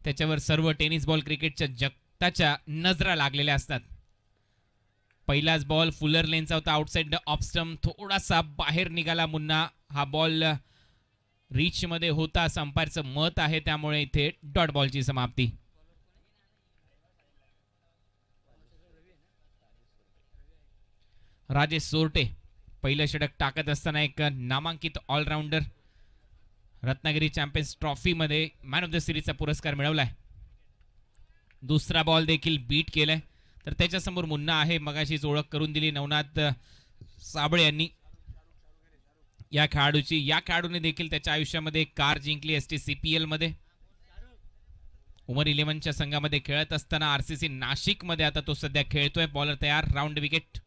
S1: त्याच्यावर सर्व टेनिस बॉल क्रिकेटच्या जगताच्या नजरा लागलेल्या असतात पहिलाच बॉल फुलर लेनचा होता आउटसाइड द ऑप्स्टम थोडासा बाहेर निघाला मुन्ना हा बॉल मध्ये होता संपायचं मत आहे त्यामुळे इथे डॉट बॉलची समाप्ती राजेश सोरटे पहिलं षटक टाकत असताना एक नामांकित ऑलराऊंडर रत्नागिरी चॅम्पियन्स ट्रॉफीमध्ये मॅन ऑफ द सिरीजचा पुरस्कार मिळवलाय दुसरा बॉल देखील बीट केलाय तर त्याच्यासमोर मुन्ना आहे मगाशीच ओळख करून दिली नवनाथ साबळे यांनी या खेळाडूची या खेळाडूने देखील त्याच्या आयुष्यामध्ये कार जिंकली एस टी सी पी मध्ये उमर इलेव्हनच्या संघामध्ये खेळत असताना आरसीसी नाशिकमध्ये आता तो सध्या खेळतोय बॉलर तयार राऊंड विकेट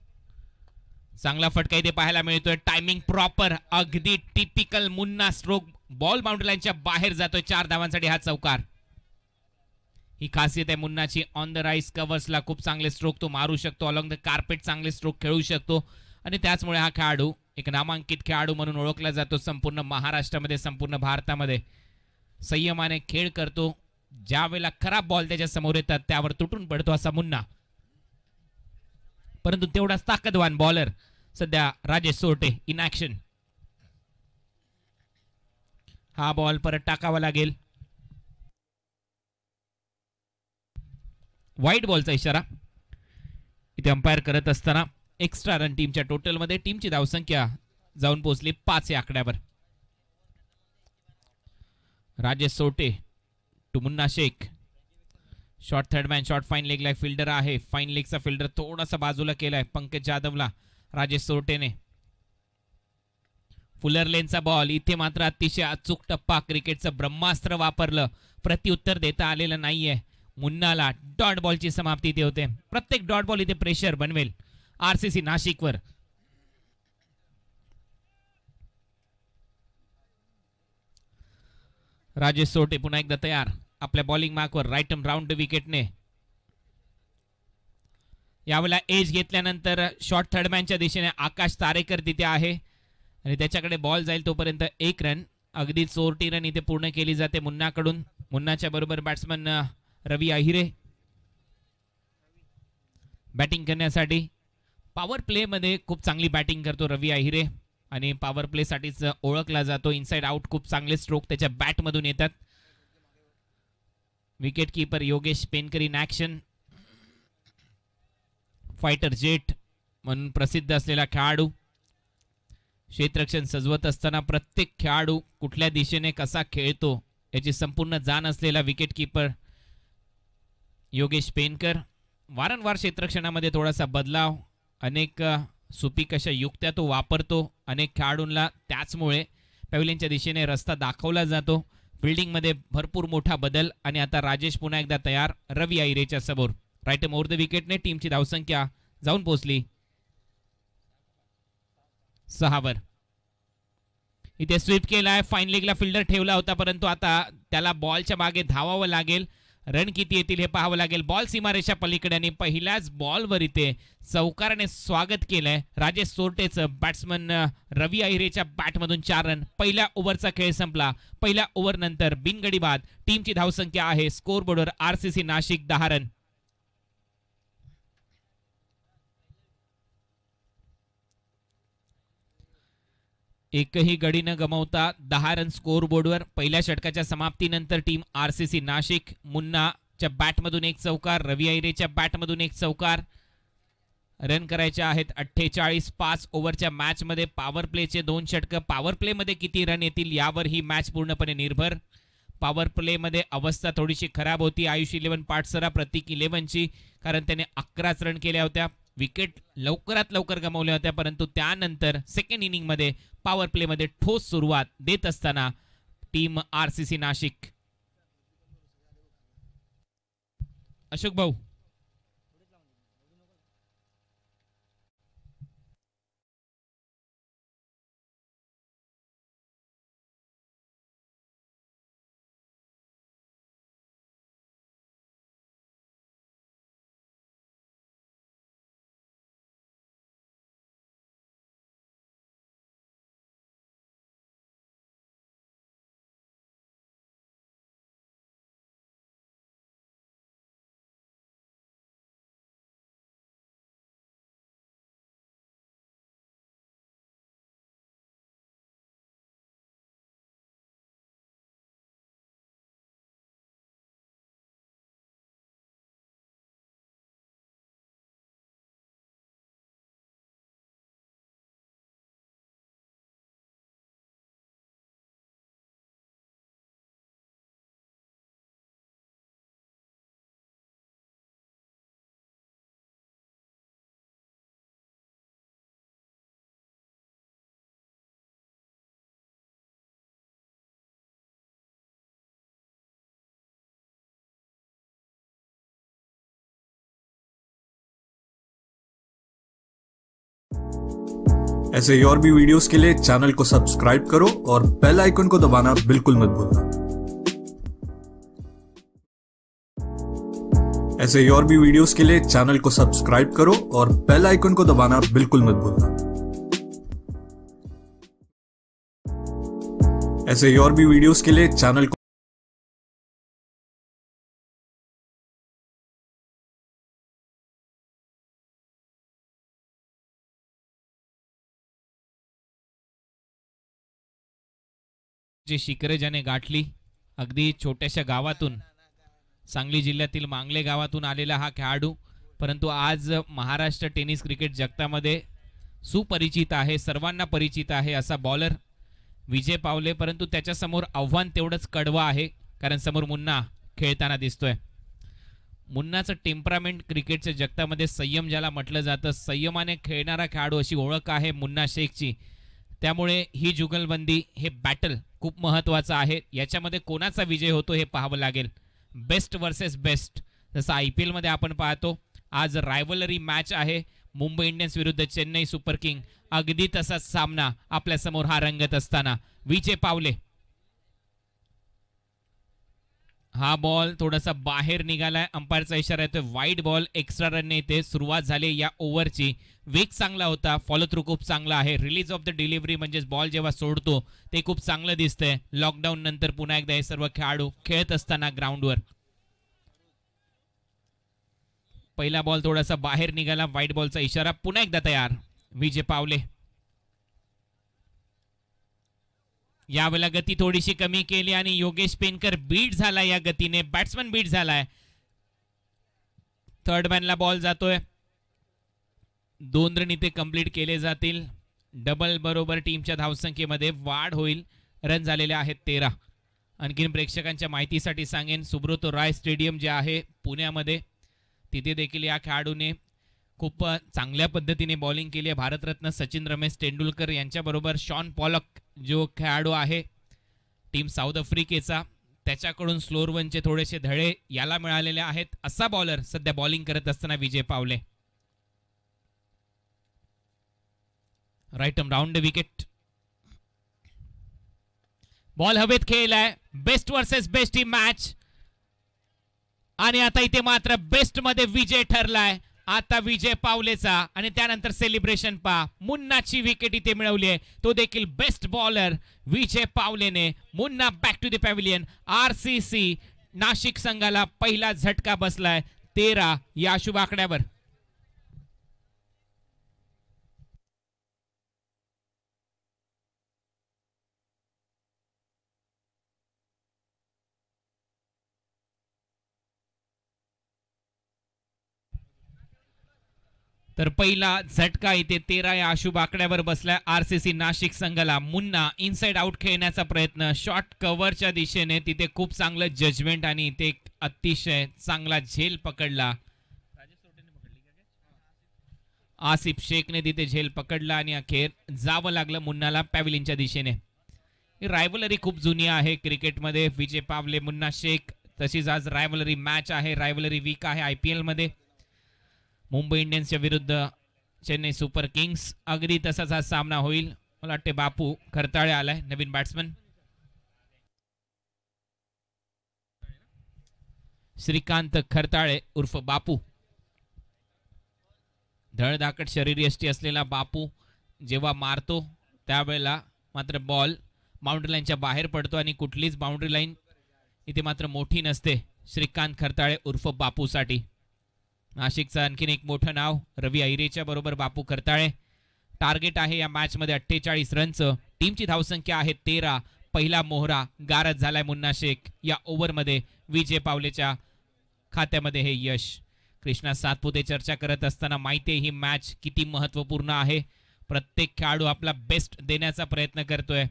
S1: चांगला फटका इथे पाहायला मिळतोय टायमिंग प्रॉपर अगदी typical Munna stroke ball boundary बाहेर जातोय चार धावांसाठी हा चौकार ही खासियत आहे मुन्नाची ऑन द राईस कवर्सला खूप चांगले स्ट्रोक तो मारू शकतो अलॉंग द कार्पेट चांगले स्ट्रोक खेळू शकतो आणि त्याचमुळे हा खेळाडू एक नामांकित खेळाडू म्हणून ओळखला जातो संपूर्ण महाराष्ट्रामध्ये संपूर्ण भारतामध्ये संयमाने खेळ करतो ज्या वेळेला खराब बॉल त्याच्या समोर येतात त्यावर तुटून पडतो असा मुन्ना परंतु तेवढाच ताकदवान बॉलर सध्या राजेश सोरटे इन ॲक्शन हा बॉल परत टाकावा लागेल वाईट बॉलचा इशारा इथे अंपायर करत असताना एक्स्ट्रा रन टीमच्या टोटलमध्ये टीमची धावसंख्या जाऊन पोहोचली पाच या आकड्यावर Rajesh Sote Munna Shaikh short third man short fine लेगला फिल्डर आहे फाईन लेगचा फिल्डर थोडासा बाजूला केलाय पंकज जाधवला राजेश सोटेने फुलर लेनचा बॉल इथे मात्र अतिशय अचूक टप्पा क्रिकेटचं ब्रह्मास्त्र वापरलं प्रत्युत्तर देता आलेलं नाहीये मुन्नाला डॉट बॉलची समाप्ती इथे होते प्रत्येक डॉट बॉल इथे प्रेशर बनवेल आरसीसी नाशिकवर राजेश सोटे पुन्हा एकदा तयार आपल्या बॉलिंग मार्कवर राईट राऊंड विकेटने यावेळेला एज घेतल्यानंतर शॉर्ट थर्डमॅनच्या दिशेने आकाश तारेकर तिथे आहे आणि त्याच्याकडे बॉल जाईल तोपर्यंत एक रन अगदी चोरटी रन इथे पूर्ण केली जाते मुन्नाकडून मुन्नाच्या बरोबर बॅट्समन रवी आहिरे बॅटिंग करण्यासाठी पॉवर प्लेमध्ये खूप चांगली बॅटिंग करतो रवी आहिरे आणि पॉवर प्लेसाठीच ओळखला जातो इनसाइड आउट खूप चांगले स्ट्रोक त्याच्या बॅटमधून येतात wicket keeper Yogesh Penkar in action fighter jet म्हणून प्रसिद्ध असलेला खेळाडू क्षेत्रक्षण सजवत असताना प्रत्येक खेळाडू कुठल्या दिशेने कसा खेळतो याची संपूर्ण जाण असलेला विकेट किपर योगेश पेनकर वारंवार क्षेत्रक्षणामध्ये थोडासा बदलाव अनेक सुपीक अशा युक्त्या तो वापरतो अनेक खेळाडूंना त्याचमुळे पॅवलिनच्या दिशेने रस्ता दाखवला जातो फिल्डिंगमध्ये भरपूर मोठा बदल आणि आता राजेश पुन्हा एकदा तयार रवी आईरेच्या समोर राईट मोर द विकेटने टीमची धावसंख्या जाऊन पोहोचली सहावर इथे स्वीप केलाय आहे फाईन लेगला फिल्डर ठेवला होता परंतु आता त्याला बॉलच्या मागे धावावं लागेल रन किती येतील हे पाहावं लागेल बॉल सीमारेषा पलीकडे आणि पहिल्याच बॉलवर इथे चौकाराने स्वागत केलंय राजेश सोरटेचं बॅट्समन रवी अहिरेच्या बॅटमधून चार रन पहिल्या ओव्हरचा खेळ संपला पहिल्या ओव्हरनंतर बिनगडी बाद टीमची धावसंख्या आहे स्कोरबोर्डवर आर सी नाशिक दहा रन एकही गडी न गमावता दहा रन स्कोर बोर्डवर पहिल्या षटकाच्या समाप्तीनंतर team R C C Nashik मुन्नाच्या बॅटमधून एक चौकार रवी ऐरेच्या बॅटमधून एक चौकार रन करायचे आहेत अठ्ठेचाळीस पाच ओव्हरच्या मॅचमध्ये पॉवर प्लेचे दोन षटकं पॉवर प्लेमध्ये किती रन येतील यावर ही मॅच पूर्णपणे निर्भर पॉवर मध्ये अवस्था थोडीशी खराब होती आयुष इलेव्हन पाठसरा प्रतीक इलेव्हनची कारण त्याने अकराच रन केल्या होत्या विकेट लवकरात लवकर गमावल्या होत्या परंतु त्यानंतर सेकंड इनिंगमध्ये पॉवर प्लेमध्ये ठोस सुरुवात देत असताना टीम आर नाशिक अशोक भाऊ
S3: ऐसे ही और भी वीडियोस के लिए चैनल को सब्सक्राइब करो और बेल आइकन को दबाना बिल्कुल मत भूलना ऐसे ही और भी वीडियोस के लिए चैनल को सब्सक्राइब करो और बेल आइकन को दबाना बिल्कुल मत भूलना ऐसे ही और भी वीडियोस के लिए चैनल
S1: शिकरे ज्याने गाठली अगदी छोट्याशा गावातून सांगली जिल्ह्यातील मांगले गावातून आलेला हा खेळाडू परंतु आज महाराष्ट्र टेनिस क्रिकेट जगतामध्ये सुपरिचित आहे सर्वांना परिचित आहे असा बॉलर विजय पावले परंतु त्याच्यासमोर आव्हान तेवढंच कडवं आहे कारण समोर मुन्ना खेळताना दिसतोय मुन्नाचं टेम्परामेंट क्रिकेटच्या जगतामध्ये संयम ज्याला म्हटलं जातं संयमाने खेळणारा खेळाडू अशी ओळख आहे मुन्ना शेखची त्यामुळे ही जुगलबंदी हे बॅटल खूप महत्त्वाचं आहे याच्यामध्ये कोणाचा विजय होतो हे पाहावं लागेल बेस्ट वर्सेस बेस्ट जसं आय पी एलमध्ये आपण पाहतो आज रायवलरी मॅच आहे मुंबई इंडियन्स विरुद्ध चेन्नई सुपर किंग अगदी तसाच सामना आपल्यासमोर हा रंगत असताना विजय पावले हा बॉल थोडासा बाहेर निघालाय अंपायरचा इशारा येतोय वाईट बॉल एक्स्ट्रा रन येते सुरुवात झाली या ओव्हरची वेग चांगला होता फॉलो थ्रू खूप चांगला आहे रिलीज ऑफ द डिलिव्हरी म्हणजेच बॉल जेव्हा सोडतो ते खूप चांगलं दिसतंय लॉकडाऊन नंतर पुन्हा एकदा हे सर्व खेळाडू खेळत असताना ग्राउंडवर पहिला बॉल थोडासा बाहेर निघाला व्हाईट बॉलचा इशारा पुन्हा एकदा तयार विजय पावले यावेळेला गती थोडीशी कमी केली आणि योगेश पेनकर बीट झाला या गतीने बॅट्समन बीट झालाय थर्ड मॅनला बॉल जातोय दोन रन इथे कंप्लीट केले जातील डबल बरोबर टीमच्या धावसंख्येमध्ये वाढ होईल रन झालेले आहेत तेरा आणखीन प्रेक्षकांच्या माहितीसाठी सांगेन सुब्रतो राय स्टेडियम जे आहे पुण्यामध्ये तिथे देखील या खेळाडूने खूप चांगल्या पद्धतीने बॉलिंग केली आहे भारतरत्न सचिन रमेश तेंडुलकर यांच्याबरोबर शॉन पॉलक जो खेळाडू आहे टीम साऊथ आफ्रिकेचा त्याच्याकडून स्लोर वनचे थोडेसे धडे याला मिळालेले आहेत असा बॉलर सध्या बॉलिंग करत असताना विजय पावले राईट राऊंड विकेट बॉल हवेत खेळलाय बेस्ट वर्सेस बेस्ट ही मॅच आणि आता इथे मात्र बेस्ट मध्ये विजय ठरलाय आता विजय पावलेचा आणि त्यानंतर सेलिब्रेशन पा मुन्नाची विकेट इथे मिळवली आहे तो देखील बेस्ट बॉलर विजय पावलेने Munna back to the R C C Nashik संघाला पहिला झटका बसलाय तेरा या शुभ आकड्यावर तर पहिला झटका इथे तेरा या आशुभ आकड्यावर बसलाय आर सी सी नाशिक संघाला मुन्ना इनसाइड आउट खेळण्याचा प्रयत्न शॉर्ट कव्हरच्या दिशेने तिथे खूप चांगलं जजमेंट आणि इथे अतिशय चांगला झेल पकडला आसिफ शेखने तिथे झेल पकडला आणि अखेर जावं लागलं मुन्नाला पॅव्हलिनच्या दिशेने रायवलरी खूप जुनी आहे क्रिकेटमध्ये विजय पावले मुन्ना शेख तशीच आज रायवलरी मॅच आहे रायवलरी वीक आहे आय पी एलमध्ये मुंबई इंडियन्सच्या विरुद्ध चेन्नई सुपर किंग्स अगदी तसाच हा सामना होईल मला वाटते बापू खरताळे आलाय नवीन बॅट्समन श्रीकांत खरताळे उर्फ बापू धडधाकट शरीरयष्टी असलेला बापू जेव्हा मारतो त्यावेळेला मात्र बॉल बाउंड्री लाईनच्या बाहेर पडतो आणि कुठलीच बाउंड्री लाईन इथे मात्र मोठी नसते श्रीकांत खरताळे उर्फ बापूसाठी नाशिकचं आणखीन एक मोठं नाव रवी अहिरेच्या बरोबर बापू करताळे टार्गेट आहे या मॅचमध्ये अठ्ठेचाळीस रनचं टीमची धावसंख्या आहे तेरा पहिला मोहरा गारज झालाय मुन्ना शेख या ओव्हरमध्ये विजय पावलेच्या खात्यामध्ये हे यश कृष्णा सातपुते चर्चा करत असताना माहिती आहे ही मॅच किती महत्वपूर्ण आहे प्रत्येक खेळाडू आपला बेस्ट देण्याचा प्रयत्न करतोय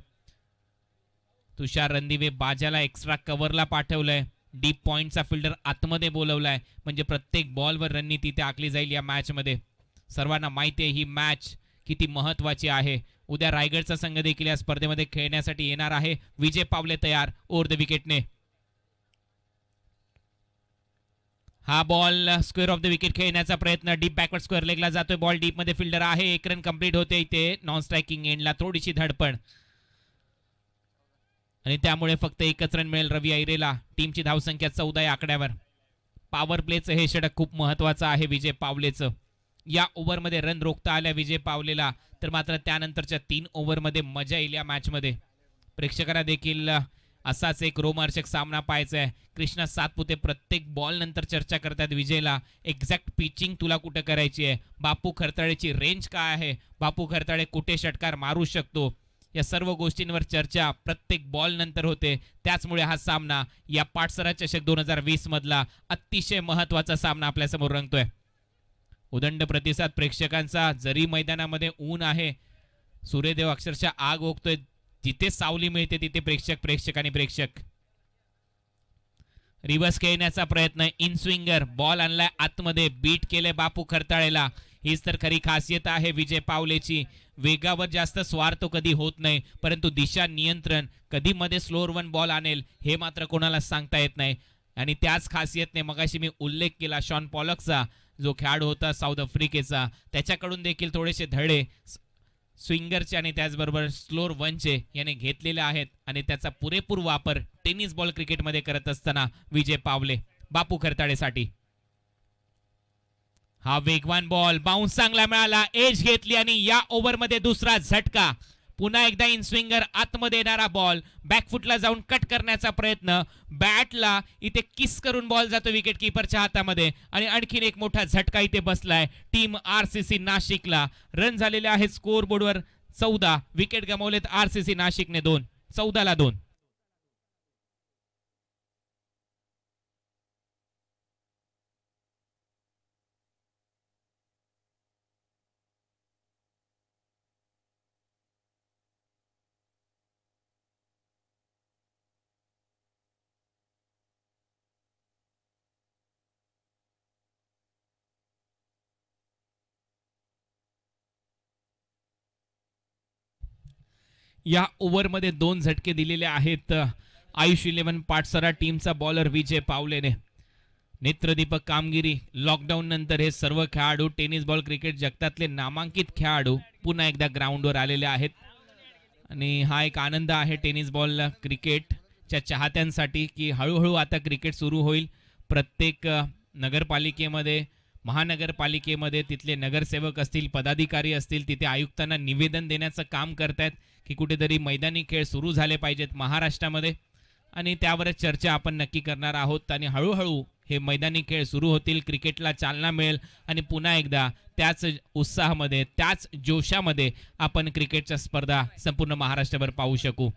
S1: तुषार रणदिवे बाजाला एक्स्ट्रा कव्हरला पाठवलंय डीप पॉइंटचा फिल्डर आतमध्ये बोलवलाय आहे म्हणजे प्रत्येक बॉलवर रननी तिथे आखली जाईल या मॅचमध्ये सर्वांना माहिती आहे ही मॅच किती महत्त्वाची आहे उद्या रायगडचा संघ देखील या स्पर्धेमध्ये खेळण्यासाठी येणार आहे विजय पावले तयार ओर द विकेटने हा ball square of the wicket खेळण्याचा प्रयत्न डीप बॅकवर्ड स्क्वेअर लेगला जातोय बॉल मध्ये फिल्डर आहे एक रन कंप्लीट होते इथे नॉन स्ट्रायकिंग एंडला थोडीशी धडपण आणि त्यामुळे फक्त एकच रन मिळेल रवी ऐरेला टीमची धावसंख्या चौदा या आकड्यावर पॉवर प्लेचं हे षटक खूप महत्वाचं आहे विजय पावलेचं या ओव्हरमध्ये रन रोखता आल्या विजय पावलेला तर मात्र त्यानंतरच्या तीन ओव्हरमध्ये मजा येईल या मॅचमध्ये प्रेक्षकांना देखील असाच एक रोमार्चक सामना पाहायचा आहे कृष्णा सातपुते प्रत्येक बॉल नंतर चर्चा करतात विजयला एक्झॅक्ट पिचिंग तुला कुठं करायची आहे बापू खरताळेची रेंज काय आहे बापू खरताळे कुठे षटकार मारू शकतो या सर्व गोष्टींवर चर्चा प्रत्येक बॉल नंतर होते त्याचमुळे हा सामना या पाठसरा चषक दोन हजार वीस मधला अतिशय महत्वाचा सामना आपल्यासमोर रंगतोय उदंड प्रतिसाद प्रेक्षकांचा जरी मैदानामध्ये ऊन आहे सूर्यदेव अक्षरशः आग ओकतोय जिथे सावली मिळते तिथे प्रेक्षक प्रेक्षक आणि प्रेक्षक रिवर्स खेळण्याचा प्रयत्न इन स्विंगर बॉल आणलाय आतमध्ये बीट केले बापू खरताळेला हीच तर खरी खासियत आहे विजय पावलेची वेगावर जास्त स्वार तो कधी होत नाही परंतु दिशा नियंत्रण कधी मध्ये स्लोअर वन बॉल आणेल हे मात्र कोणाला सांगता येत नाही आणि त्याच खासियतने मगाशी मी उल्लेख केला शॉन पॉलकचा जो खेळाडू होता साऊथ आफ्रिकेचा त्याच्याकडून देखील थोडेसे धडे स्विंगरचे आणि त्याचबरोबर स्लोअर वनचे याने घेतलेले आहेत आणि त्याचा पुरेपूर वापर टेनिस बॉल क्रिकेटमध्ये करत असताना विजय पावले बापू खर्ताळेसाठी हा वेगवान बॉल बाउन्स चांगला मिळाला एज घेतली आणि या ओव्हरमध्ये दुसरा झटका पुन्हा एकदा इन स्विंगर आतमध्ये येणारा बॉल बॅकफुटला जाऊन कट करण्याचा प्रयत्न बॅटला इथे किस करून बॉल जातो विकेट किपरच्या हातामध्ये आणि आणखीन एक मोठा झटका इथे बसलाय टीम आर सी सी नाशिकला रन झालेले आहेत स्कोर बोर्डवर चौदा विकेट गमावलेत आर सी सी नाशिकने दोन चौदाला दोन या ओव्हरमध्ये दोन झटके दिलेले आहेत आयुष इलेव्हन पाठसरा टीमचा बॉलर विजय पावलेने नेत्रदीपक कामगिरी लॉकडाऊन नंतर हे सर्व खेळाडू टेनिस बॉल क्रिकेट जगतातले नामांकित खेळाडू पुन्हा एकदा ग्राउंडवर आलेले आहेत आणि हा एक आनंद आहे टेनिस बॉल क्रिकेटच्या चाहत्यांसाठी की हळूहळू आता क्रिकेट सुरू होईल प्रत्येक नगरपालिकेमध्ये महानगरपालिकेमध्ये तिथले नगरसेवक असतील पदाधिकारी असतील तिथे आयुक्तांना निवेदन देण्याचं काम करतायत की कुठेतरी मैदानी खेळ सुरू झाले पाहिजेत महाराष्ट्रामध्ये आणि त्यावर चर्चा आपण नक्की करणार आहोत आणि हळूहळू हे मैदानी खेळ सुरू होतील क्रिकेटला चालना मिळेल आणि पुन्हा एकदा त्याच उत्साहामध्ये त्याच जोशामध्ये आपण क्रिकेटच्या स्पर्धा संपूर्ण महाराष्ट्रभर पाहू शकू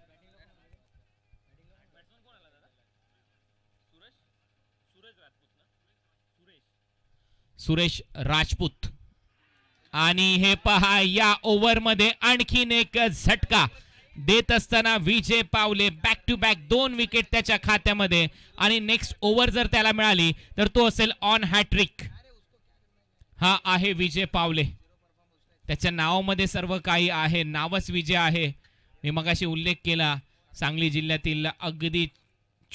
S1: सुरेश राजपूत आणि हे पहा या मध्ये आणखीन एक झटका देत असताना Vijay Pawale back to back दोन विकेट त्याच्या खात्यामध्ये आणि नेक्स्ट ओव्हर जर त्याला मिळाली तर तो असेल ऑन हॅट्रिक हा आहे विजय पावले त्याच्या नावामध्ये सर्व काही आहे नावच विजय आहे मी मगाशी उल्लेख केला सांगली जिल्ह्यातील अगदी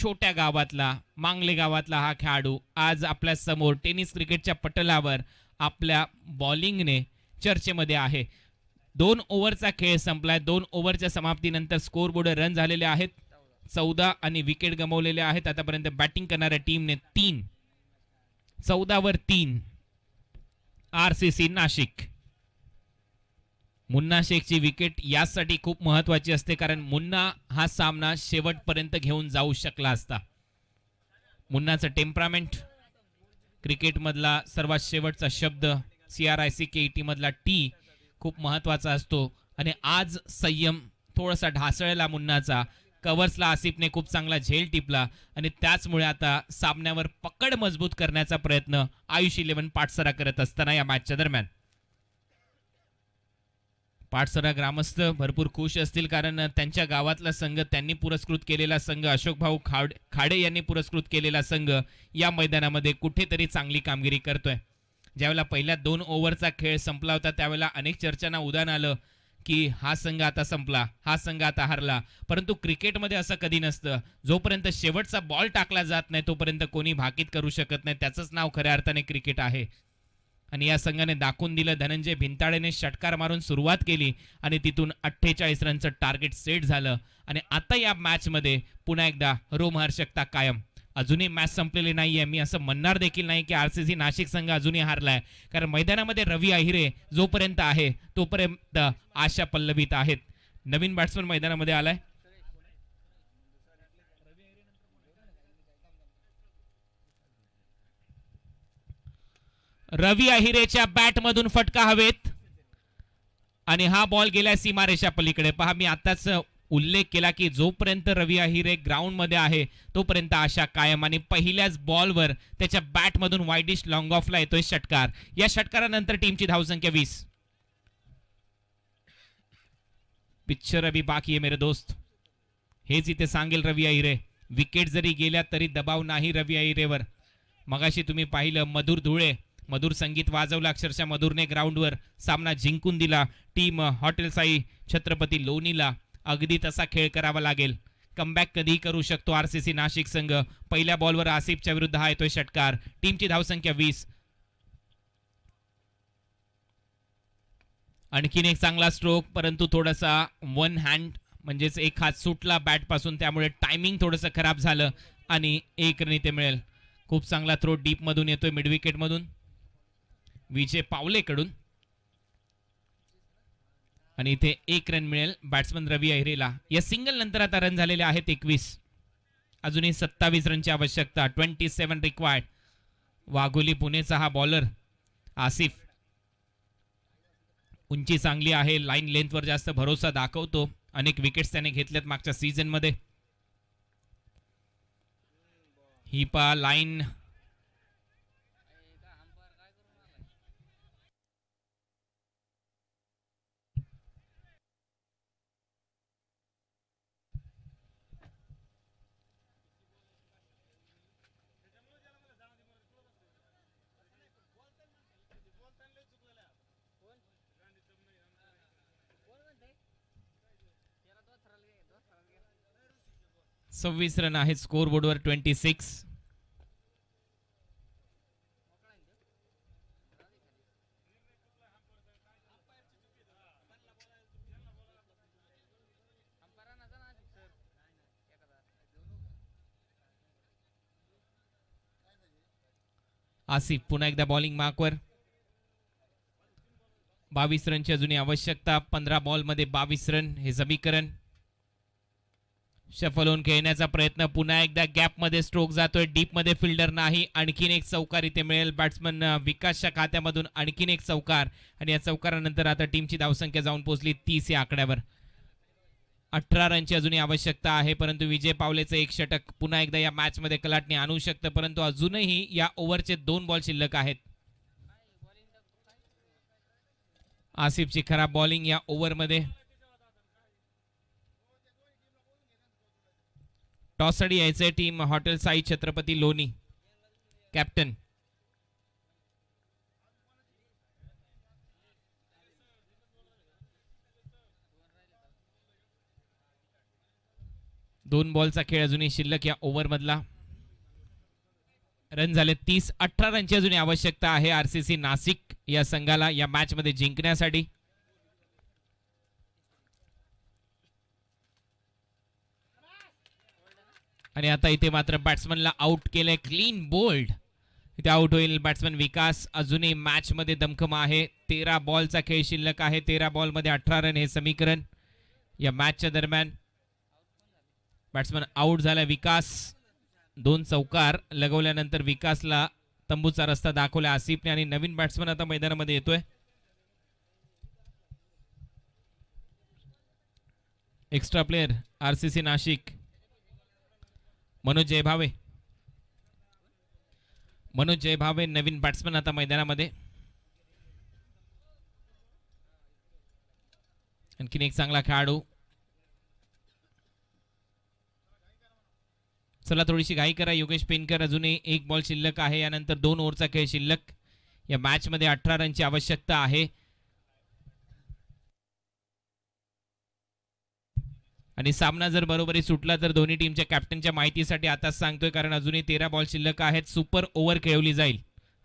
S1: छोट्या गावातला मांगले गावातला हा खेळाडू आज आपल्या समोर टेनिस क्रिकेटच्या पटलावर आपल्या बॉलिंगने चर्चेमध्ये आहे दोन ओव्हरचा खेळ संपलाय दोन ओव्हरच्या समाप्तीनंतर स्कोरबोर्ड रन झालेले आहेत चौदा आणि विकेट गमावलेले आहेत आतापर्यंत बॅटिंग करणाऱ्या टीमने तीन चौदावर तीन R C C Nashik Munna शेखची विकेट यासाठी खूप महत्वाची असते कारण मुन्ना हा सामना शेवटपर्यंत घेऊन जाऊ शकला असता मुन्नाचं टेम्परामेंट क्रिकेटमधला सर्वात शेवटचा शब्द C R I C K E टीमधला टी खूप महत्त्वाचा असतो आणि आज संयम थोडासा ढासळला मुन्नाचा कवर्सला आसिफने खूप चांगला झेल टिपला आणि त्याचमुळे आता सामन्यावर पकड मजबूत करण्याचा प्रयत्न आयुष इलेव्हन पाठसरा करत असताना या मॅचच्या दरम्यान पाठसरा ग्रामस्थ भरपूर खुश असतील कारण त्यांच्या गावातला संघ त्यांनी पुरस्कृत केलेला संघ अशोक भाऊ खाड खाडे यांनी पुरस्कृत केलेला संघ या मैदानामध्ये कुठेतरी चांगली कामगिरी करतोय ज्यावेळेला पहिल्या दोन ओव्हरचा खेळ संपला होता त्यावेळेला अनेक चर्चांना उदाहरण आलं की हा संघ आता संपला हा संघ आता हरला परंतु क्रिकेटमध्ये असं कधी नसतं जोपर्यंत शेवटचा बॉल टाकला जात नाही तोपर्यंत कोणी भाकीत करू शकत नाही त्याचंच नाव खऱ्या अर्थाने क्रिकेट आहे आणि या संघाने दाखवून दिलं धनंजय भिंताळेने षटकार मारून सुरुवात केली आणि तिथून अठ्ठेचाळीस रनचं टार्गेट सेट झालं आणि आता या मॅचमध्ये पुन्हा एकदा रोमहर्षकता कायम अजूनही मॅच संपलेली नाही आहे मी असं म्हणणार देखील नाही की आर सी सी नाशिक संघ अजूनही हारलाय कारण मैदानामध्ये रवी अहिरे जोपर्यंत आहे तोपर्यंत आशा पल्लवीत आहेत नवीन बॅट्समन मैदानामध्ये आलाय रवी अहिरेच्या बॅटमधून फटका हवेत आणि हा बॉल गेला सीमारेषा पलीकडे पहा मी आताच उल्लेख केला की जोपर्यंत रवी अहिरे ग्राउंडमध्ये आहे तोपर्यंत आशा कायम आणि पहिल्याच बॉलवर त्याच्या बॅटमधून वाईडिश लॉंग ऑफला येतोय षटकार या षटकारानंतर टीमची धावसंख्या वीस पिक्चर अभी बाकी आहे मेरे दोस्त हेच इथे सांगेल रवी अहिरे विकेट जरी गेल्या तरी दबाव नाही रवी अहिरेवर मगाशी तुम्ही पाहिलं मधुर धुळे मधुर संगीत वाजवला अक्षरशः मधुरने ग्राउंडवर सामना जिंकून दिला टीम हॉटेल साई छत्रपती लोणीला अगदी तसा खेळ करावा लागेल कमबॅक कधी करू शकतो आर सी सी नाशिक संघ पहिल्या बॉलवर आसिफच्या विरुद्ध हा येतोय षटकार टीमची धावसंख्या वीस आणखीन एक चांगला स्ट्रोक परंतु थोडासा वन हँड म्हणजेच एक हात सुटला बॅट पासून त्यामुळे टायमिंग थोडस खराब झालं आणि एक रन ते मिळेल खूप चांगला थ्रो डीप मधून येतोय मधून विजय पावलेकडून आणि इथे एक रन मिळेल बॅट्समन रवी अहिरेला या सिंगल नंतर आता रन झालेले आहेत एकवीस अजूनही सत्तावीस रनची आवश्यकता ट्वेंटी सेवन रिक्वायर्ड वाघोली पुणेचा हा बॉलर आसिफ उंची चांगली आहे लाईन लेंथवर जास्त भरोसा दाखवतो अनेक विकेट्स त्याने घेतल्यात मागच्या सीझनमध्ये ही पा लाईन सव्वीस रन आहेत स्कोर बोर्डवर ट्वेंटी सिक्स आसिफ पुन्हा एकदा बॉलिंग मार्कवर बावीस रनची अजूनही आवश्यकता पंधरा बॉलमध्ये बावीस रन हे समीकरण शफल होऊन खेळण्याचा प्रयत्न पुन्हा एकदा गॅपमध्ये स्ट्रोक जातोय डीपमध्ये फिल्डर नाही आणखीन एक चौकार इथे मिळेल बॅट्समन विकासच्या खात्यामधून आणखीन एक चौकार आणि या चौकारानंतर आता टीमची धावसंख्या जाऊन पोहोचली तीस या आकड्यावर अठरा रनची अजूनही आवश्यकता आहे परंतु विजय पावलेचं एक षटक पुन्हा एकदा या मॅचमध्ये कलाटणी आणू शकतं परंतु अजूनही या ओव्हरचे दोन बॉल शिल्लक आहेत आसिफची खराब बॉलिंग या ओव्हरमध्ये टॉससाठी यायचंय टीम हॉटेल साई छत्रपती लोणी कॅप्टन दोन बॉलचा खेळ अजूनही शिल्लक या मधला रन झाले तीस अठरा रनची अजूनही आवश्यकता आहे आरसीसी नाशिक या संघाला या मॅचमध्ये जिंकण्यासाठी आणि आता इथे मात्र बॅट्समनला आउट केलंय क्लीन बोल्ड इथे आउट होईल बॅट्समन विकास अजूनही मॅच मध्ये दमखम आहे तेरा बॉलचा खेळ शिल्लक आहे तेरा बॉलमध्ये अठरा रन हे समीकरण या मॅचच्या दरम्यान बॅट्समन आउट झाला विकास दोन चौकार लगवल्यानंतर विकासला तंबूचा रस्ता दाखवला आसिफने आणि नवीन बॅट्समन आता मैदानामध्ये येतोय extra player RCC Nashik Manoj Jaybhave Manoj Jaybhave नवीन बॅट्समन आता मैदानामध्ये आणखीन एक चांगला खेळाडू चला थोडीशी घाई करा योगेश पेनकर अजूनही एक बॉल शिल्लक आहे यानंतर दोन ओव्हरचा खेळ शिल्लक या मॅच मध्ये अठरा रनची आवश्यकता आहे आणि सामना जर बरोबरी सुटला तर दोन्ही टीमच्या कॅप्टनच्या माहितीसाठी आताच सांगतोय कारण अजूनही तेरा बॉल शिल्लक आहेत सुपर ओव्हर खेळवली जाईल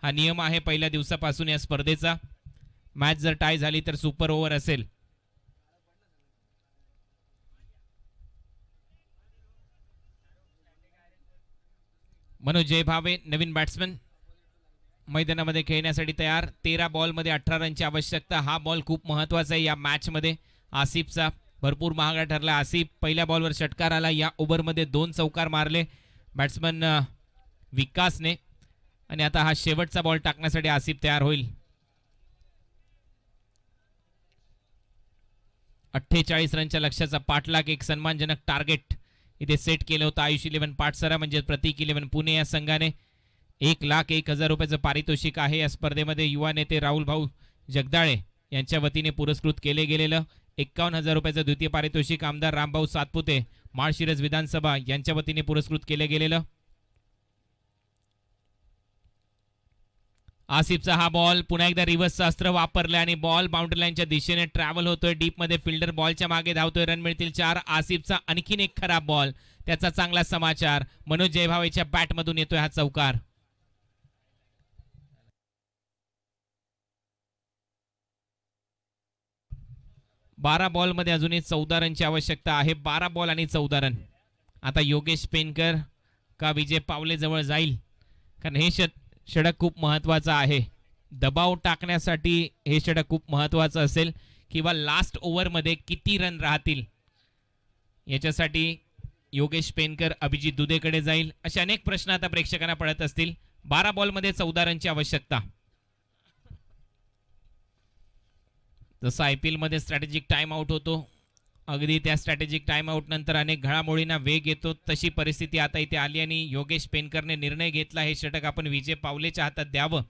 S1: हा नियम आहे पहिल्या दिवसापासून या स्पर्धेचा मॅच जर टाय झाली तर सुपर ओव्हर असेल मनोज जय भावे नवीन बॅट्समन मैदानामध्ये खेळण्यासाठी तयार तेरा बॉलमध्ये अठरा रनची आवश्यकता हा बॉल खूप महत्वाचा आहे या मॅचमध्ये आसिफचा भरपूर महागा ठरला आसिफ पहिल्या बॉलवर षटकार आला या ओव्हरमध्ये दोन चौकार मारले बॅट्समन विकासने आणि आता हा शेवटचा बॉल टाकण्यासाठी आसिफ तयार होईल अठ्ठेचाळीस रनच्या लक्ष्याचा पाठलाग एक सन्मानजनक टार्गेट इथे सेट केलं होतं आयुष इलेव्हन पाटसरा म्हणजे प्रतीक इलेव्हन पुणे या संघाने एक लाख एक हजार रुपयाचं पारितोषिक आहे या स्पर्धेमध्ये युवा नेते राहुल भाऊ जगदाळे यांच्या वतीने पुरस्कृत केले गेलेलं एक्कावन्न हजार रुपयाचा द्वितीय पारितोषिक आमदार रामभाऊ सातपुते माळशिरस विधानसभा यांच्या वतीने पुरस्कृत केलं गेलेलं आसिफचा हा बॉल पुन्हा एकदा रिव्हर्स शास्त्र वापरलं आणि बॉल बाउंड्री लाईनच्या दिशेने ट्रॅव्हल होतोय डीपमध्ये फिल्डर बॉलच्या मागे धावतोय रन मिळतील चार आसिफचा आणखीन एक खराब बॉल त्याचा चांगला समाचार मनोज जयभावेच्या बॅटमधून येतोय हा चौकार बारा बॉलमध्ये अजूनही चौदा रनची आवश्यकता आहे बारा बॉल आणि चौदा रन आता योगेश पेनकर का विजय पावलेजवळ जाईल कारण हे षट षडक खूप महत्त्वाचं आहे दबाव टाकण्यासाठी हे षटक खूप महत्त्वाचं असेल किंवा लास्ट ओव्हरमध्ये किती रन राहतील याच्यासाठी योगेश पेनकर अभिजित दुधेकडे जाईल असे अनेक प्रश्न आता प्रेक्षकांना पडत असतील बारा बॉलमध्ये चौदा रनची आवश्यकता जसं आय पी एलमध्ये स्ट्रॅटेजिक टाईम आऊट होतो अगदी त्या स्ट्रॅटेजिक नंतर अनेक घडामोडींना वेग येतो तशी परिस्थिती आता इथे आली आणि योगेश पेनकरने निर्णय घेतला हे षटक आपण विजय पावलेच्या हातात द्यावं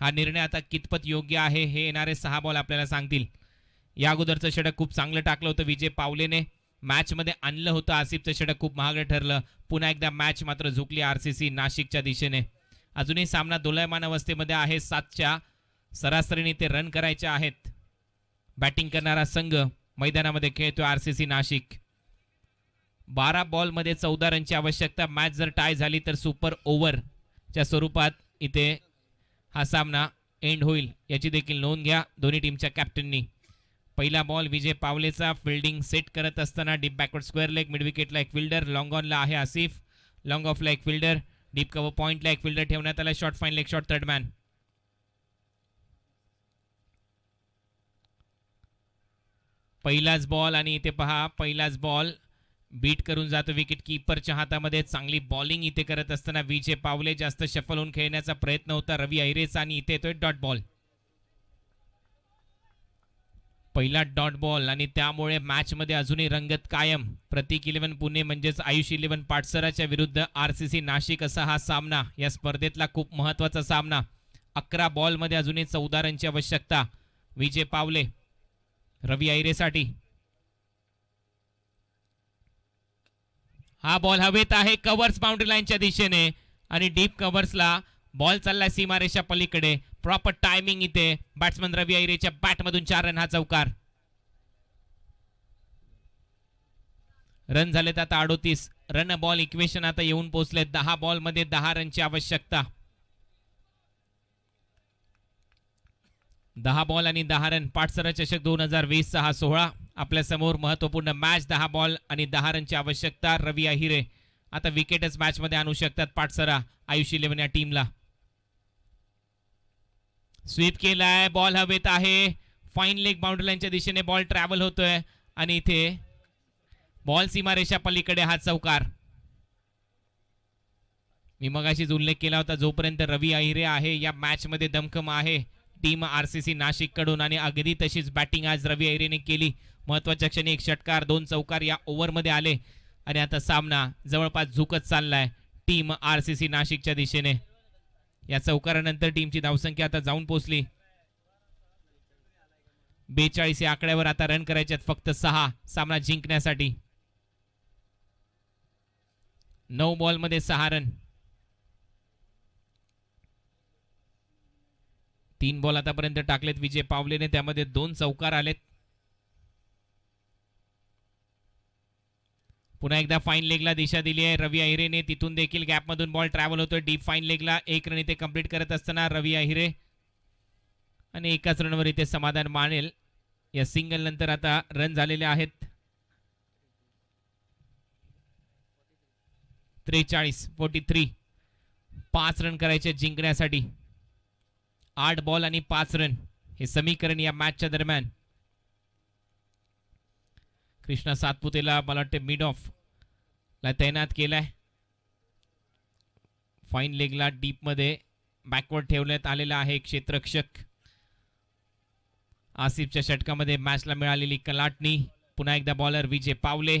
S1: हा निर्णय आता कितपत योग्य आहे हे येणारे सहा बॉल आपल्याला सांगतील या अगोदरचं षटक खूप चांगलं टाकलं होतं विजय पावलेने मॅचमध्ये आणलं होतं आसिफचं षटक खूप महागडं ठरलं पुन्हा एकदा मॅच मात्र झुकली आर सी सी नाशिकच्या दिशेने अजूनही सामना दोलायमान अवस्थेमध्ये आहे सातच्या सरासरीने ते रन करायचे आहेत बॅटिंग करणारा संघ मैदानामध्ये खेळतो आर सी सी नाशिक बारा बॉलमध्ये चौदा रनची आवश्यकता मॅच जर टाय झाली तर सुपर ओव्हरच्या स्वरूपात इथे हा सामना एंड होईल याची देखील नोंद घ्या दोन्ही टीमच्या कॅप्टननी पहिला बॉल विजय पावलेचा फिल्डिंग सेट करत असताना deep backward square leg mid विकेटला एक फिल्डर लॉंग ऑनला आहे आसिफ लॉंग ऑफला एक फिल्डर डीप कव्हर पॉईंटला एक फिल्डर ठेवण्यात आला short fine leg short third man पहिलाच बॉल आणि इथे पहा पहिलाच बॉल बीट करून जातो विकेट किपरच्या हातामध्ये चांगली बॉलिंग इथे करत असताना विजय पावले जास्त शफल होऊन खेळण्याचा प्रयत्न होता रवी ऐरेचा आणि इथे येतोय डॉट बॉल पहिला डॉट बॉल आणि त्यामुळे मॅचमध्ये अजूनही रंगत कायम प्रतीक इलेव्हन पुणे म्हणजेच आयुष इलेव्हन पाटसराच्या विरुद्ध आर सी सी नाशिक असा हा सामना या स्पर्धेतला खूप महत्वाचा सामना अकरा बॉलमध्ये अजूनही चौदा रनची आवश्यकता विजय पावले रवी ऐरेसाठी हा बॉल हवेत आहे कव्हर्स बाउंड्री लाईनच्या दिशेने आणि डीप कव्हर्सला बॉल चाललाय सीमारेषा पलीकडे प्रॉपर टायमिंग इथे बॅट्समन रवी ऐरेच्या बॅटमधून चार रन हा चौकार रन झालेत आता अडोतीस रन बॉल इक्वेशन आता येऊन पोहोचले दहा बॉलमध्ये दहा रनची आवश्यकता दहा बॉल आणि दहा रन पाठसरा चषक दोन हजार वीस हा सोहळा आपल्यासमोर महत्त्वपूर्ण मॅच दहा बॉल आणि दहा रनची आवश्यकता रवी अहिरे आता विकेटच मॅचमध्ये आणू शकतात पाठसरा आयुष इलेव्हन या टीमला स्वीप केलाय बॉल हवेत आहे फाईन लेग बाउंड्रीलाईनच्या दिशेने बॉल ट्रॅव्हल होतोय आणि इथे बॉल सीमारेषा पलीकडे हा चौकार मी मगाशीच उल्लेख केला होता जोपर्यंत रवी अहिरे आहे या मॅचमध्ये दमखम आहे टीम आरसीसी नाशिक कडून आणि अगदी तशीच बॅटिंग आज रवी ऐरेने केली महत्वाच्या क्षणी एक षटकार दोन चौकार या ओव्हरमध्ये आले आणि आता सामना जवळपास झुकत चाललाय टीम आरसीसी नाशिकच्या दिशेने या चौकारानंतर टीमची धावसंख्या आता जाऊन पोहोचली बेचाळीस या आकड्यावर आता रन करायचे फक्त सहा सामना जिंकण्यासाठी नऊ बॉलमध्ये सहा रन तीन बॉल आतापर्यंत टाकलेत विजय पावलेने त्यामध्ये दोन चौकार आलेत पुन्हा एकदा फाईन लेगला दिशा दिली आहे रवी अहिरेने तिथून देखील गॅपमधून बॉल ट्रॅव्हल होतोय डीप फाईन लेगला एक रन इथे कंप्लीट करत असताना रवी अहिरे आणि एकाच रनवर इथे समाधान मानेल या सिंगल नंतर आता रन झालेले आहेत त्रेचाळीस फोर्टी थ्री पाच रन करायचे जिंकण्यासाठी आठ बॉल आणि पाच रन हे समीकरण या मॅचच्या दरम्यान कृष्णा सातपुतेला मला वाटते मिड ऑफ ला तैनात केलाय फाईन लेगला मध्ये बॅकवर्ड ठेवण्यात आलेला आहे क्षेत्रक्षक आसिफच्या षटकामध्ये मॅचला मिळालेली कलाटणी पुन्हा एकदा बॉलर विजय पावले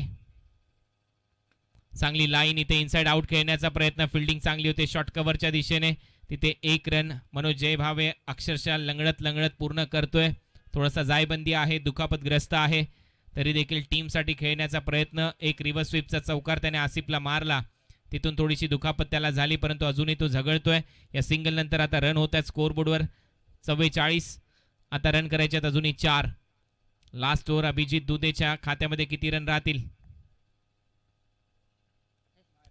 S1: चांगली लाईन इथे इनसाइड आउट खेळण्याचा प्रयत्न फिल्डिंग चांगली होते शॉर्ट कव्हरच्या दिशेने तिथे एक रन मनोज भावे अक्षरशः लंगडत लंगडत पूर्ण करतोय थोडासा जायबंदी आहे दुखापतग्रस्त आहे तरी देखील टीमसाठी खेळण्याचा प्रयत्न एक रिव्हर्स स्वीपचा चौकार त्याने आसिफला मारला तिथून थोडीशी दुखापत त्याला झाली परंतु अजूनही तो झगडतोय या सिंगलनंतर आता रन होत आहेत स्कोअरबोर्डवर चव्वेचाळीस आता रन करायचे आहेत अजूनही चार लास्ट ओव्हर अभिजित दुधेच्या खात्यामध्ये किती रन राहतील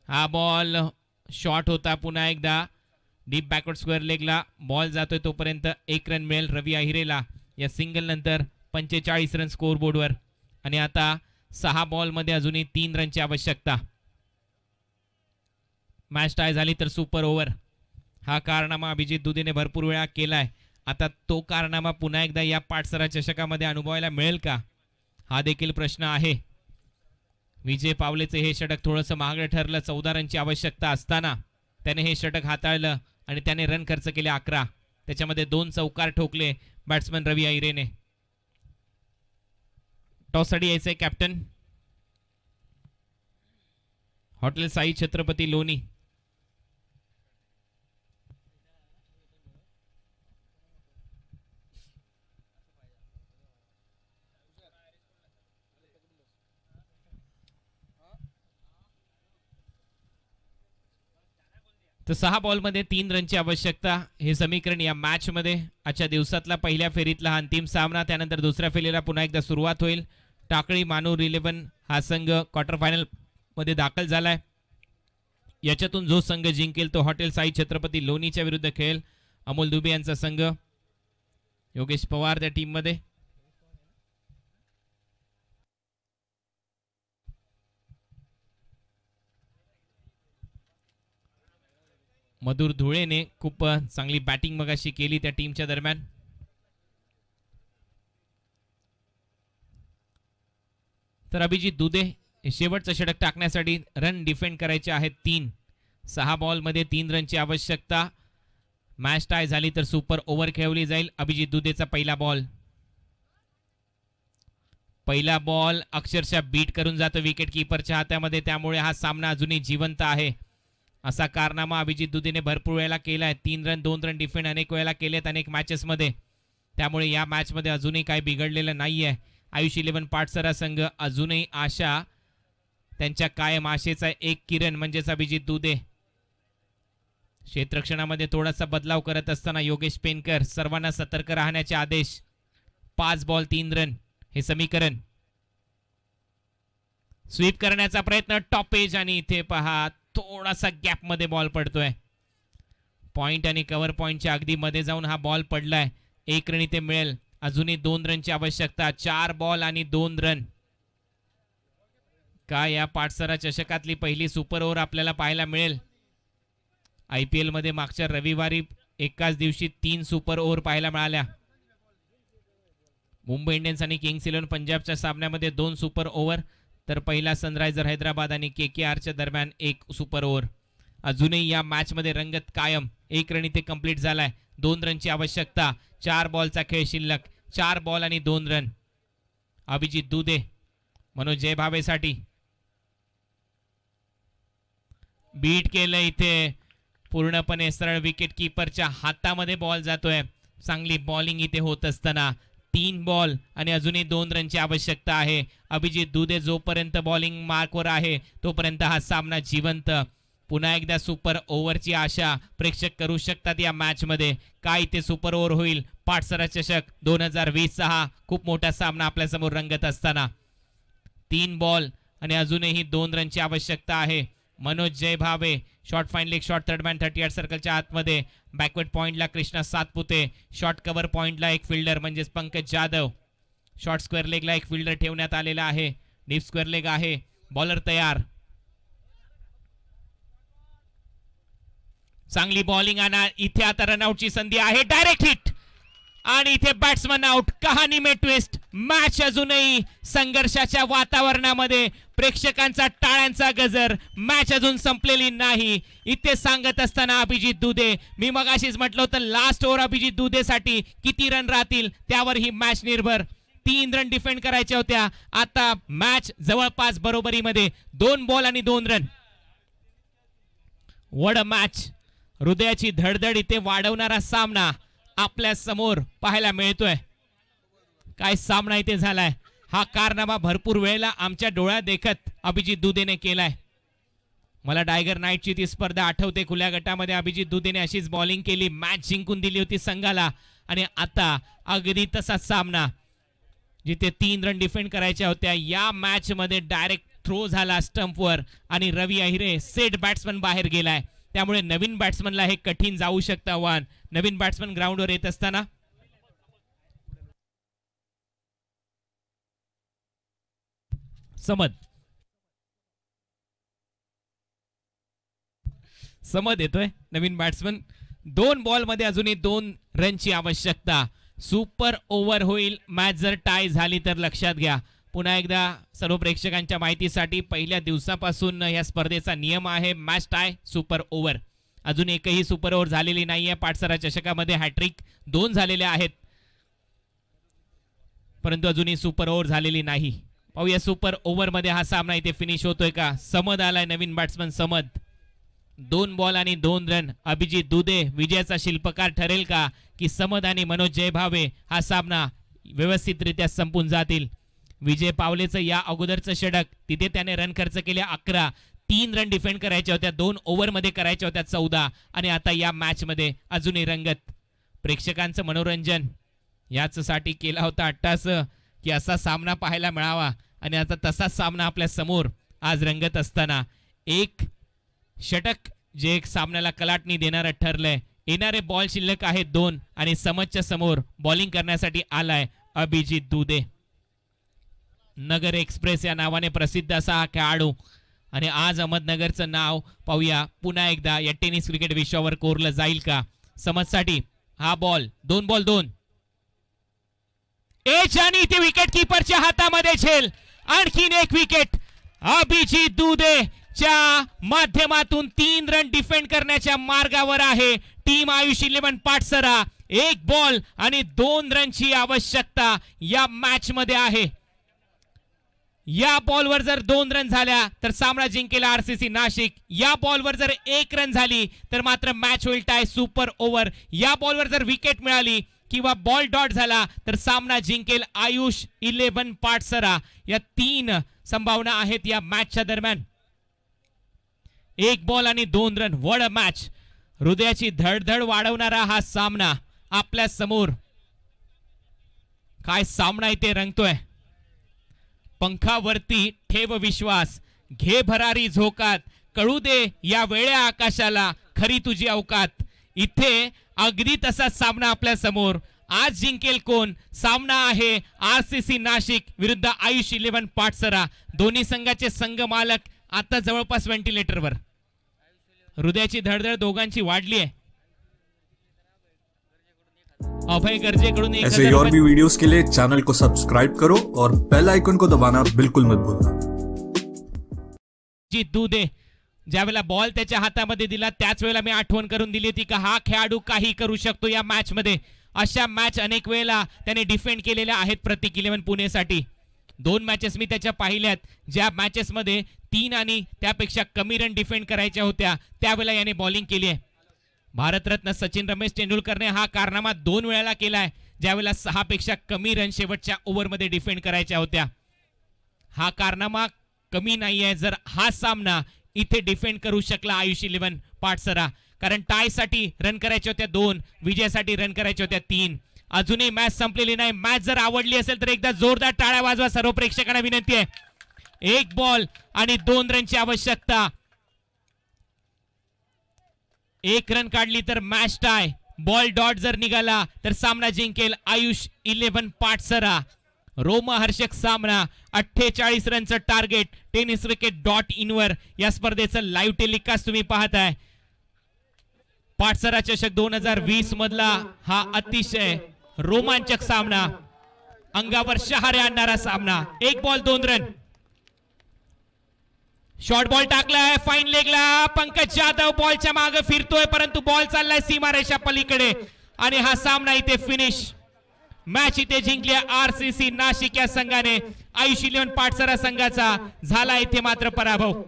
S1: हा बॉल शॉट होता पुन्हा एकदा डीप बॅकवर्ड स्क्वेअर लेगला बॉल जातोय तोपर्यंत एक रन मिळेल रवी आहिरेला या सिंगल नंतर पंचेचाळीस रन स्कोअर बोर्डवर आणि आता सहा बॉलमध्ये अजूनही तीन रनची आवश्यकता मॅच टाय झाली तर सुपर ओव्हर हा कारनामा अभिजित दुधीने भरपूर वेळा केलाय आता तो कारनामा पुन्हा एकदा या पाठसरा चषकामध्ये अनुभवायला मिळेल का हा देखील प्रश्न आहे विजय पावलेचे हे षटक थोडंसं महागडं ठरलं चौदा रनची आवश्यकता असताना त्याने हे षटक हाताळलं आणि त्याने रन खर्च केले अकरा त्याच्यामध्ये दोन चौकार ठोकले बॅट्समन रवी आयरेने टॉससाठी यायचंय कॅप्टन हॉटेल साई छत्रपती लोणी तर सहा बॉलमध्ये तीन रनची आवश्यकता हे समीकरण या मॅचमध्ये आजच्या दिवसातला पहिल्या फेरीतला हा अंतिम सामना त्यानंतर दुसऱ्या फेरीला पुन्हा एकदा सुरुवात होईल टाकळी मानूर इलेव्हन हा संघ क्वार्टर फायनलमध्ये दाखल झाला आहे याच्यातून जो संघ जिंकेल तो हॉटेल साई छत्रपती लोणीच्या विरुद्ध खेळेल अमोल दुबे यांचा संघ योगेश पवार त्या टीममध्ये मधुर धुळेने खूप चांगली बॅटिंग मगाशी केली त्या टीमच्या दरम्यान तर अभिजित दुधे शेवटचं षटक टाकण्यासाठी रन डिफेंड करायचे आहेत तीन सहा बॉलमध्ये तीन रनची आवश्यकता मॅच टाय झाली तर सुपर ओव्हर खेळवली जाईल अभिजित दुधेचा पहिला बॉल पहिला बॉल अक्षरशः बीट करून जातो विकेट किपरच्या हातामध्ये त्यामुळे हा सामना अजूनही जिवंत आहे असा कारनामा अभिजित दुधीने भरपूर वेळेला केला आहे तीन रन दोन रन डिफेंड अनेक वेळेला केलेत अनेक मॅचेसमध्ये त्यामुळे या मॅचमध्ये अजूनही काही बिघडलेलं नाही आहे आयुष इलेव्हन पाटसरा संघ अजूनही आशा त्यांच्या कायम आशेचा एक किरण म्हणजेच अभिजित दुधे क्षेत्रक्षणामध्ये थोडासा बदलाव करत असताना योगेश पेनकर सर्वांना सतर्क राहण्याचे आदेश पाच बॉल तीन रन हे समीकरण स्वीप करण्याचा प्रयत्न टॉपेज आणि इथे पहा थोडासा गॅप मध्ये बॉल पडतोय पॉईंट आणि कव्हर पॉईंटच्या अगदी मध्ये जाऊन हा बॉल पडलाय एक रन इथे मिळेल अजूनही दोन रनची आवश्यकता चार बॉल आणि दोन रन का या पाठसरा चषकातली पहिली सुपर ओव्हर आपल्याला पाहायला मिळेल आय पी एलमध्ये मागच्या रविवारी एकाच दिवशी तीन सुपर ओव्हर पाहायला मिळाल्या मुंबई इंडियन्स आणि किंग्स इलेव्हन पंजाबच्या सामन्यामध्ये दोन सुपर ओव्हर तर पहिला सनरायझर हैदराबाद आणि के के आरच्या दरम्यान एक सुपर ओव्हर अजूनही या मॅचमध्ये रंगत कायम एक रन इथे कम्प्लीट झालाय दोन रनची आवश्यकता चार बॉलचा खेळ शिल्लक चार बॉल आणि दोन रन अभिजित दुधे मनोज जयभावेसाठी बीट केलं इथे पूर्णपणे सरळ विकेट किपरच्या हातामध्ये बॉल जातोय चांगली बॉलिंग इथे होत असताना तीन बॉल आणि अजूनही दोन रनची आवश्यकता आहे अभिजित दुधे जोपर्यंत बॉलिंग मार्कवर आहे तोपर्यंत हा सामना जिवंत पुन्हा एकदा सुपर ओव्हरची आशा प्रेक्षक करू शकतात या मध्ये काय ते सुपर ओव्हर होईल पाठसरा चषक दोन हजार वीसचा हा खूप मोठा सामना आपल्यासमोर रंगत असताना तीन बॉल आणि अजूनही दोन रनची आवश्यकता आहे Manoj Jay Bhave short fine leg short man thirty eight सर्कलच्या आतमध्ये बॅकवर्ड पॉईंटला कृष्णा सातपुते शॉर्ट कव्हर पॉईंटला एक फिल्डर म्हणजेच पंकज जाधव शॉर्ट स्क्वेअर लेगला एक फिल्डर ठेवण्यात आलेला आहे डीप स्क्वेअर लेग आहे बॉलर तयार चांगली बॉलिंग आणा इथे आता रनआउटची संधी आहे डायरेक्ट हिट आणि इथे बॅट्समन आउट कहाणी मे ट्विस्ट मॅच अजूनही संघर्षाच्या वातावरणामध्ये प्रेक्षकांचा टाळ्यांचा गजर मॅच अजून संपलेली नाही इथे सांगत असताना अभिजित दुधे मी मग अशीच म्हटलं होतं लास्ट ओव्हर अभिजित दुधेसाठी किती रन राहतील त्यावर ही मॅच निर्भर तीन रन डिफेंड करायच्या होत्या आता मॅच जवळपास बरोबरीमध्ये दोन बॉल आणि दोन रन वड मॅच हृदयाची धडधड इथे वाढवणारा सामना आपल्या समोर पाहायला मिळतोय काय सामना इथे झालाय हा कारनामा भरपूर वेळेला आमच्या डोळ्या देखत अभिजित दुदेने केलाय मला टायगर नाईटची ती स्पर्धा आठवते खुल्या गटामध्ये अभिजित दुधेने अशीच बॉलिंग केली मॅच जिंकून दिली होती संघाला आणि आता अगदी तसाच सामना जिथे तीन रन डिफेंड करायच्या होत्या या मॅच मध्ये डायरेक्ट थ्रो झाला स्टंपवर आणि रवी अहिरे सेट बॅट्समन बाहेर गेलाय त्यामुळे नवीन बॅट्समनला हे कठीण जाऊ शकतं आव्हान नवीन बॅट्समन ग्राउंडवर येत असताना समद समद येतोय नवीन बॅट्समन दोन बॉल मध्ये अजूनही दोन रनची आवश्यकता सुपर ओव्हर होईल मॅच जर टाय झाली तर लक्षात घ्या पुन्हा एकदा सर्व प्रेक्षकांच्या माहितीसाठी पहिल्या दिवसापासून या स्पर्धेचा नियम आहे मॅच टाय सुपर ओव्हर अजून एकही सुपर ओव्हर झालेली नाही आहे पाठसरा चषकामध्ये हॅट्रिक दोन झालेले आहेत परंतु अजूनही सुपर ओव्हर झालेली नाही पाहूया सुपर ओव्हरमध्ये हा सामना इथे फिनिश होतोय का समद आलाय नवीन बॅट्समन समद दोन बॉल आणि दोन रन अभिजित दुधे विजयाचा शिल्पकार ठरेल का की समद आणि मनोज जयभावे हा सामना व्यवस्थितरित्या संपून जातील विजय पावलेचं या अगोदरचं षडक तिथे त्याने रन खर्च केले अकरा तीन रन डिफेंड करायच्या होत्या दोन ओव्हरमध्ये करायच्या होत्या चौदा आणि आता या मॅचमध्ये अजूनही रंगत प्रेक्षकांचं मनोरंजन याचसाठी केला होता अट्टास की असा सामना पाहायला मिळावा आणि आता तसाच सामना आपल्या समोर आज रंगत असताना एक षटक जे एक सामन्याला कलाटणी देणार ठरलंय येणारे बॉल शिल्लक आहेत दोन आणि समजच्या समोर बॉलिंग करण्यासाठी आलाय अभिजित दुदे नगर एक्सप्रेस या नावाने प्रसिद्ध असा हा खेळाडू आणि आज अहमदनगरचं नाव पाहूया पुन्हा एकदा या टेनिस क्रिकेट विश्वावर कोरलं जाईल का समजसाठी हा बॉल दोन बॉल दोन एच आणि इथे विकेट किपरच्या हातामध्ये झेल आणखीन एक विकेट अभिजित दुधे च्या माध्यमातून तीन रन डिफेंड करण्याच्या मार्गावर आहे टीम आयुष इलेव्हन पाटसरा एक बॉल आणि दोन रनची आवश्यकता या मॅच मध्ये आहे या बॉलवर जर दोन रन झाल्या तर सामना जिंकेला आरसीसी नाशिक या बॉलवर जर एक रन झाली तर मात्र मॅच होईल टाय सुपर ओव्हर या बॉलवर जर विकेट मिळाली किंवा बॉल डॉट झाला तर सामना जिंकेल आयुष इलेव्हन पाटसरा या तीन संभावना आहेत या मॅचच्या दरम्यान एक बॉल आणि दोन रन वड मॅच हृदयाची धडधड वाढवणारा हा सामना आपल्या समोर काय सामना इथे रंगतोय पंखावरती ठेव विश्वास घे भरारी झोकात कळू दे या वेळ्या आकाशाला खरी तुझी अवकात इथे अगदी तसा सामना आपल्या समोर आज जिंकेल कोण सामना आहे आर सी सी नाशिक विरुद्ध आयुष इलेव्हन पाटसरा दोन्ही संघाचे संघ मालक आता जवळपास व्हेंटिलेटरवर हृदयाची धडधड दोघांची वाढली आहे अभय गरजेकडून ऐसे और भी
S3: वीडियोस के लिए चैनल को सब्सक्राइब करो और बेल आइकन को दबाना बिल्कुल मत भूलना
S1: जी दे ज्यावेळेला बॉल त्याच्या हातामध्ये दिला त्याच वेळेला मी आठवण करून दिली होती का हा खेळाडू काही करू शकतो या मॅचमध्ये अशा मॅच अनेक वेळेला त्याने डिफेंड केलेल्या आहेत प्रतीक इलेव्हन पुणेसाठी दोन मॅचेस मी त्याच्या पाहिल्यात ज्या मॅचेसमध्ये तीन आणि त्यापेक्षा कमी रन डिफेंड करायच्या होत्या त्यावेळेला याने बॉलिंग केली आहे भारतरत्न सचिन रमेश तेंडुलकरने हा कारनामा दोन वेळेला केला आहे ज्यावेळेला पेक्षा कमी रन शेवटच्या ओव्हरमध्ये डिफेंड करायच्या होत्या हा कारनामा कमी नाही आहे जर हा सामना इथे डिफेंड करू शकला आयुष इलेव्हन पाठसरा कारण टायसाठी रन करायच्या होत्या दोन विजयासाठी रन करायच्या होत्या तीन अजूनही मॅच संपलेली नाही मॅच जर आवडली असेल तर एकदा जोरदार टाळ्या वाजवा सर्व प्रेक्षकांना विनंती आहे एक बॉल आणि दोन रनची आवश्यकता एक रन काढली तर मॅच टाय बॉल डॉट जर निघाला तर सामना जिंकेल आयुष इलेव्हन पाठसरा रोमहर्षक सामना अठ्ठेचाळीस रनचं टार्गेट टेनिस विकेट डॉट इनवर या स्पर्धेचं लाईव्ह टेलिकास्ट तुम्ही पाहताय पाटसरा चषक दोन हजार वीस मधला हा अतिशय रोमांचक सामना अंगावर शहारे आणणारा सामना एक बॉल दोन रन शॉर्ट बॉल टाकलाय फाईन लेगला पंकज जाधव बॉलच्या मागे फिरतोय परंतु बॉल चाललाय सीमारेषा पलीकडे आणि हा सामना इथे फिनिश मॅच इथे जिंकल्या आर सी सी नाशिक या संघाने आयुष इलेव्हन पाटसरा संघाचा झाला इथे मात्र पराभव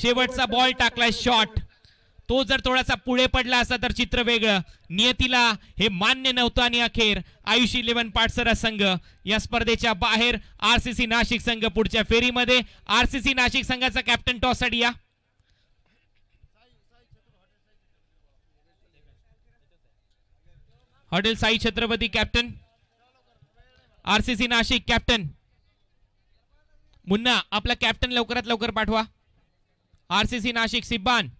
S1: शेवटचा बॉल टाकलाय शॉट तो जर थोडासा पुढे पडला असा तर चित्र वेगळं नियतीला हे मान्य नव्हतं आणि अखेर आयुष इलेव्हन पाटसरा संघ या स्पर्धेच्या बाहेर आरसीसी नाशिक संघ पुढच्या फेरीमध्ये आरसीसी नाशिक संघाचा कॅप्टन टॉस अडिया hotel Sai Chhatrapati captain RCC Nashik captain Munna आपला कॅप्टन लवकरात लवकर पाठवा आरसीसी नाशिक सिब्बान